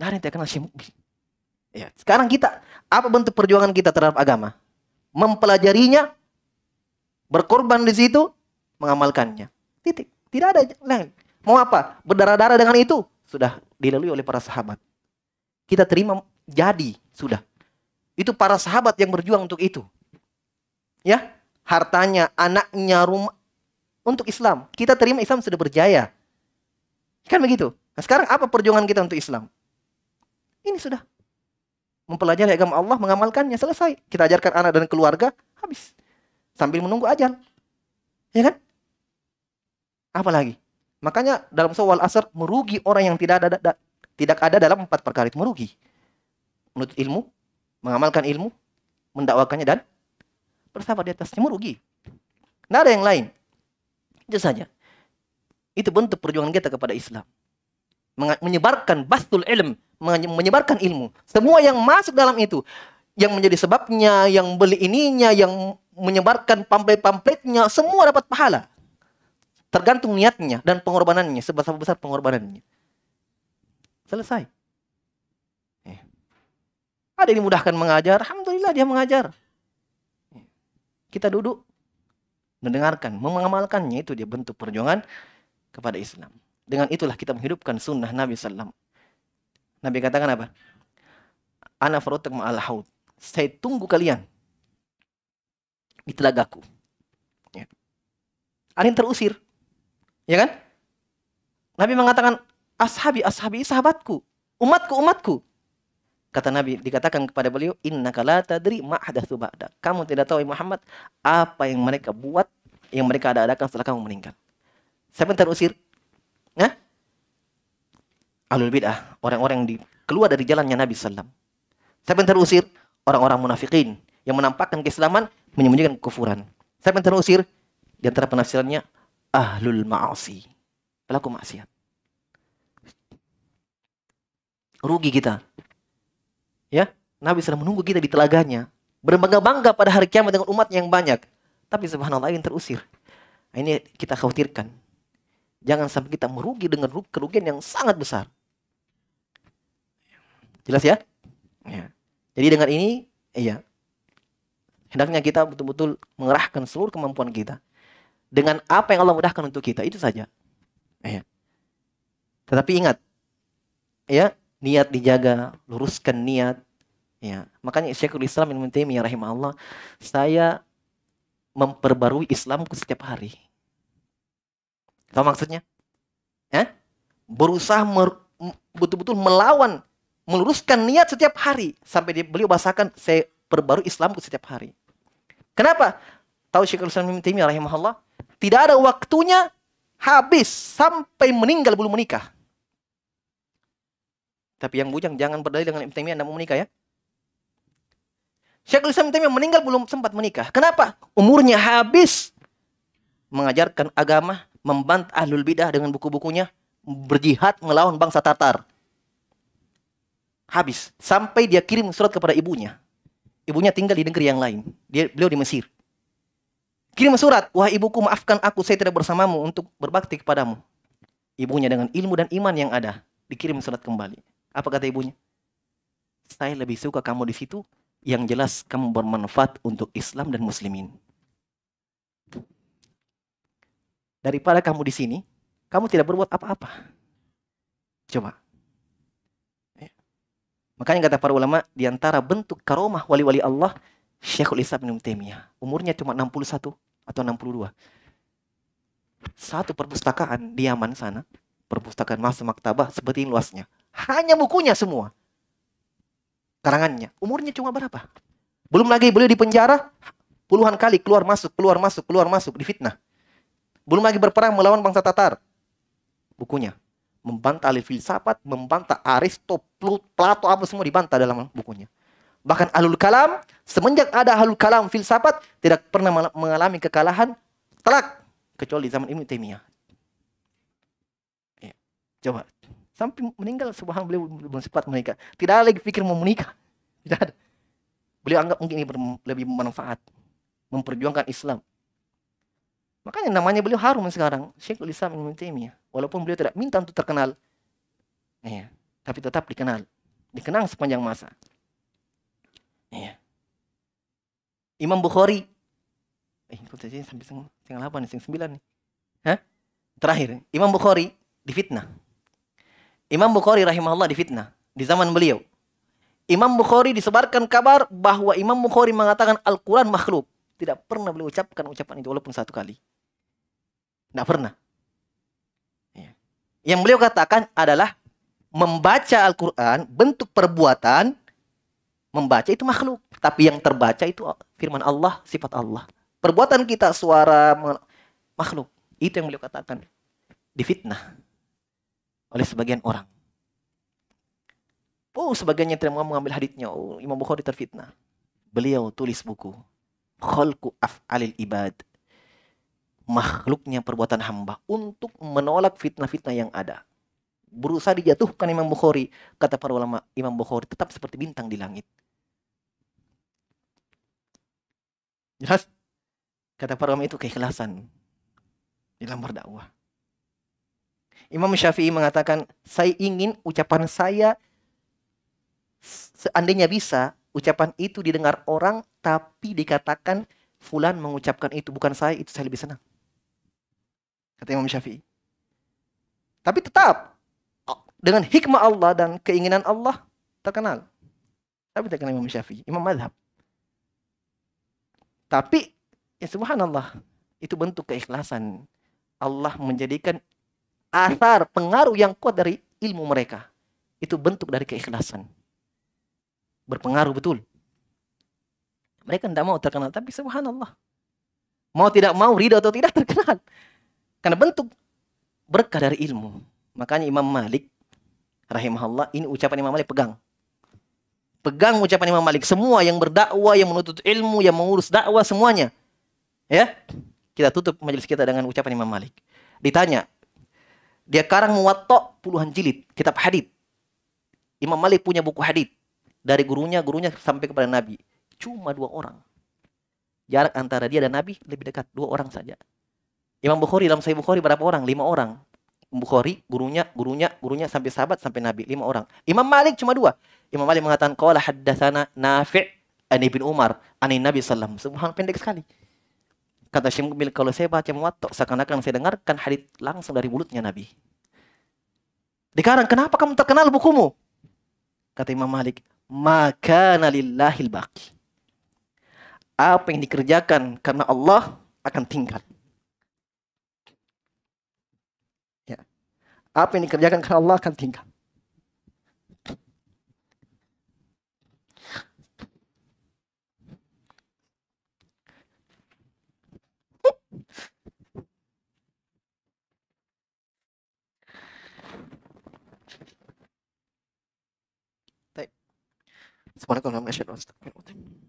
Nah, nanti kenal Syekh Mukbil. Ya, sekarang kita apa bentuk perjuangan kita terhadap agama? mempelajarinya, berkorban di situ, mengamalkannya. Titik. Tidak ada lain. Mau apa? Berdarah-darah dengan itu sudah dilalui oleh para sahabat. Kita terima jadi sudah. Itu para sahabat yang berjuang untuk itu. Ya, hartanya, anaknya, rumah untuk Islam. Kita terima Islam sudah berjaya. Kan begitu. Nah, sekarang apa perjuangan kita untuk Islam? Ini sudah mempelajari agama Allah, mengamalkannya, selesai. Kita ajarkan anak dan keluarga, habis. Sambil menunggu ajal. Ya kan? Apalagi? Makanya dalam soal asar merugi orang yang tidak ada da, tidak ada dalam empat perkara itu merugi. Menuntut ilmu, mengamalkan ilmu, mendakwakannya dan bersabar di atasnya merugi. Tidak ada yang lain. Itu saja. Itu bentuk perjuangan kita kepada Islam. Menyebarkan bastul ilm menyebarkan ilmu. Semua yang masuk dalam itu, yang menjadi sebabnya, yang beli ininya, yang menyebarkan pamflet-pamfletnya, semua dapat pahala. Tergantung niatnya dan pengorbanannya, sebesar besar pengorbanannya. Selesai. Eh. Ada yang dimudahkan mengajar, alhamdulillah dia mengajar. Eh. Kita duduk mendengarkan, mengamalkannya itu dia bentuk perjuangan kepada Islam. Dengan itulah kita menghidupkan sunnah Nabi Sallam. Nabi katakan apa? Ana farutak ma'al haud. Saya tunggu kalian di telagaku. Ya. Ada yang terusir. Ya kan? Nabi mengatakan, ashabi, ashabi, sahabatku. Umatku, umatku. Kata Nabi, dikatakan kepada beliau, Inna kalata tadri ma'adathu ba'da. Kamu tidak tahu, Muhammad, apa yang mereka buat, yang mereka ada-adakan setelah kamu meninggal. Siapa yang terusir? Nah, alul bid'ah, orang-orang yang di, keluar dari jalannya Nabi sallam. Siapa yang terusir? Orang-orang munafikin yang menampakkan keislaman menyembunyikan kekufuran. Siapa yang terusir? Di antara penafsirannya ahlul ma'asi, pelaku maksiat. Rugi kita. Ya, Nabi sudah menunggu kita di telaganya, berbangga-bangga pada hari kiamat dengan umat yang banyak. Tapi subhanallah yang terusir. Ini kita khawatirkan. Jangan sampai kita merugi dengan kerugian yang sangat besar. Jelas ya? ya. Jadi dengan ini, iya. Hendaknya kita betul-betul mengerahkan seluruh kemampuan kita. Dengan apa yang Allah mudahkan untuk kita, itu saja. Ya. Tetapi ingat, ya, niat dijaga, luruskan niat. Ya. Makanya Syekhul Islam Ibnu Taimiyah rahimahullah, saya memperbarui Islamku setiap hari. Tahu maksudnya? Ya? Berusaha betul-betul melawan meluruskan niat setiap hari sampai dia, beliau bahasakan saya perbarui Islam setiap hari. Kenapa? Tahu Syekhul Islam Ibnu Taimiyah rahimahullah, tidak ada waktunya habis sampai meninggal belum menikah. Tapi yang bujang jangan berdalil dengan Ibnu Taimiyah mau menikah ya. Syekhul Islam Ibnu Taimiyah meninggal belum sempat menikah. Kenapa? Umurnya habis mengajarkan agama, membantah ahlul bidah dengan buku-bukunya, berjihad melawan bangsa Tatar habis sampai dia kirim surat kepada ibunya. Ibunya tinggal di negeri yang lain. Dia beliau di Mesir. Kirim surat, "Wahai ibuku, maafkan aku, saya tidak bersamamu untuk berbakti kepadamu." Ibunya dengan ilmu dan iman yang ada, dikirim surat kembali. Apa kata ibunya? "Saya lebih suka kamu di situ, yang jelas kamu bermanfaat untuk Islam dan muslimin." Daripada kamu di sini, kamu tidak berbuat apa-apa. Coba, Makanya kata para ulama, di antara bentuk karomah wali-wali Allah, Syekhul Islam bin Taimiyah. Umurnya cuma 61 atau 62. Satu perpustakaan di Yaman sana, perpustakaan masa maktabah seperti ini luasnya. Hanya bukunya semua. Karangannya. Umurnya cuma berapa? Belum lagi beliau di penjara puluhan kali keluar masuk, keluar masuk, keluar masuk, difitnah. Belum lagi berperang melawan bangsa Tatar. Bukunya membantah ahli filsafat, membantah Aristo, Plato, apa semua dibantah dalam bukunya. Bahkan Alul kalam, semenjak ada Alul kalam filsafat, tidak pernah mengalami kekalahan telak. Kecuali di zaman Ibn Taimiyah. Ya. Coba. Sampai meninggal, sebuah beliau belum sempat menikah. Tidak lagi pikir mau menikah. Tidak ada. Beliau anggap mungkin ini lebih bermanfaat. Memperjuangkan Islam. Makanya namanya beliau harum sekarang, Syekhul Islam Ibn Taimiyah. Walaupun beliau tidak minta untuk terkenal, ya, tapi tetap dikenal, dikenang sepanjang masa. Ya. Imam Bukhari, eh, ikut aja sampai setengah sing setengah sembilan nih. Terakhir, Imam Bukhari difitnah. Imam Bukhari rahimahullah difitnah di zaman beliau. Imam Bukhari disebarkan kabar bahwa Imam Bukhari mengatakan Al-Quran makhluk. Tidak pernah beliau ucapkan ucapan itu walaupun satu kali. Tidak pernah. Ya. Yang beliau katakan adalah membaca Al-Quran, bentuk perbuatan, membaca itu makhluk. Tapi yang terbaca itu firman Allah, sifat Allah. Perbuatan kita, suara makhluk. Itu yang beliau katakan. Difitnah oleh sebagian orang. Oh, sebagiannya yang mau mengambil hadithnya. Oh, Imam Bukhari terfitnah. Beliau tulis buku. Khalku af'alil ibad makhluknya perbuatan hamba untuk menolak fitnah-fitnah yang ada. Berusaha dijatuhkan Imam Bukhari, kata para ulama Imam Bukhari tetap seperti bintang di langit. Jelas? Kata para ulama itu keikhlasan dalam berdakwah. Imam Syafi'i mengatakan, saya ingin ucapan saya seandainya bisa ucapan itu didengar orang tapi dikatakan fulan mengucapkan itu bukan saya itu saya lebih senang kata Imam Syafi'i. Tapi tetap oh, dengan hikmah Allah dan keinginan Allah terkenal. Tapi terkenal Imam Syafi'i, Imam Madhab. Tapi ya subhanallah, itu bentuk keikhlasan. Allah menjadikan asar pengaruh yang kuat dari ilmu mereka. Itu bentuk dari keikhlasan. Berpengaruh betul. Mereka tidak mau terkenal, tapi subhanallah. Mau tidak mau, ridho atau tidak terkenal. Karena bentuk berkah dari ilmu. Makanya Imam Malik rahimahullah ini ucapan Imam Malik pegang. Pegang ucapan Imam Malik semua yang berdakwah, yang menuntut ilmu, yang mengurus dakwah semuanya. Ya. Kita tutup majelis kita dengan ucapan Imam Malik. Ditanya, dia karang muwatta puluhan jilid, kitab hadith. Imam Malik punya buku hadith dari gurunya, gurunya sampai kepada Nabi. Cuma dua orang. Jarak antara dia dan Nabi lebih dekat dua orang saja. Imam Bukhari dalam Sahih Bukhari berapa orang? Lima orang. Bukhari, gurunya, gurunya, gurunya sampai sahabat sampai Nabi, lima orang. Imam Malik cuma dua. Imam Malik mengatakan qala haddatsana Nafi' an Ibn Umar an Nabi sallam. Subhan pendek sekali. Kata Syekh Mukbil kalau saya baca muwatta seakan-akan saya dengarkan hadis langsung dari mulutnya Nabi. Dikarang kenapa kamu terkenal bukumu? Kata Imam Malik, maka nalillahil baqi. Apa yang dikerjakan karena Allah akan tinggal. Apa yang dikerjakan karena Allah akan tinggal. Baik. Subhanakallahumma asyhadu an la ilaha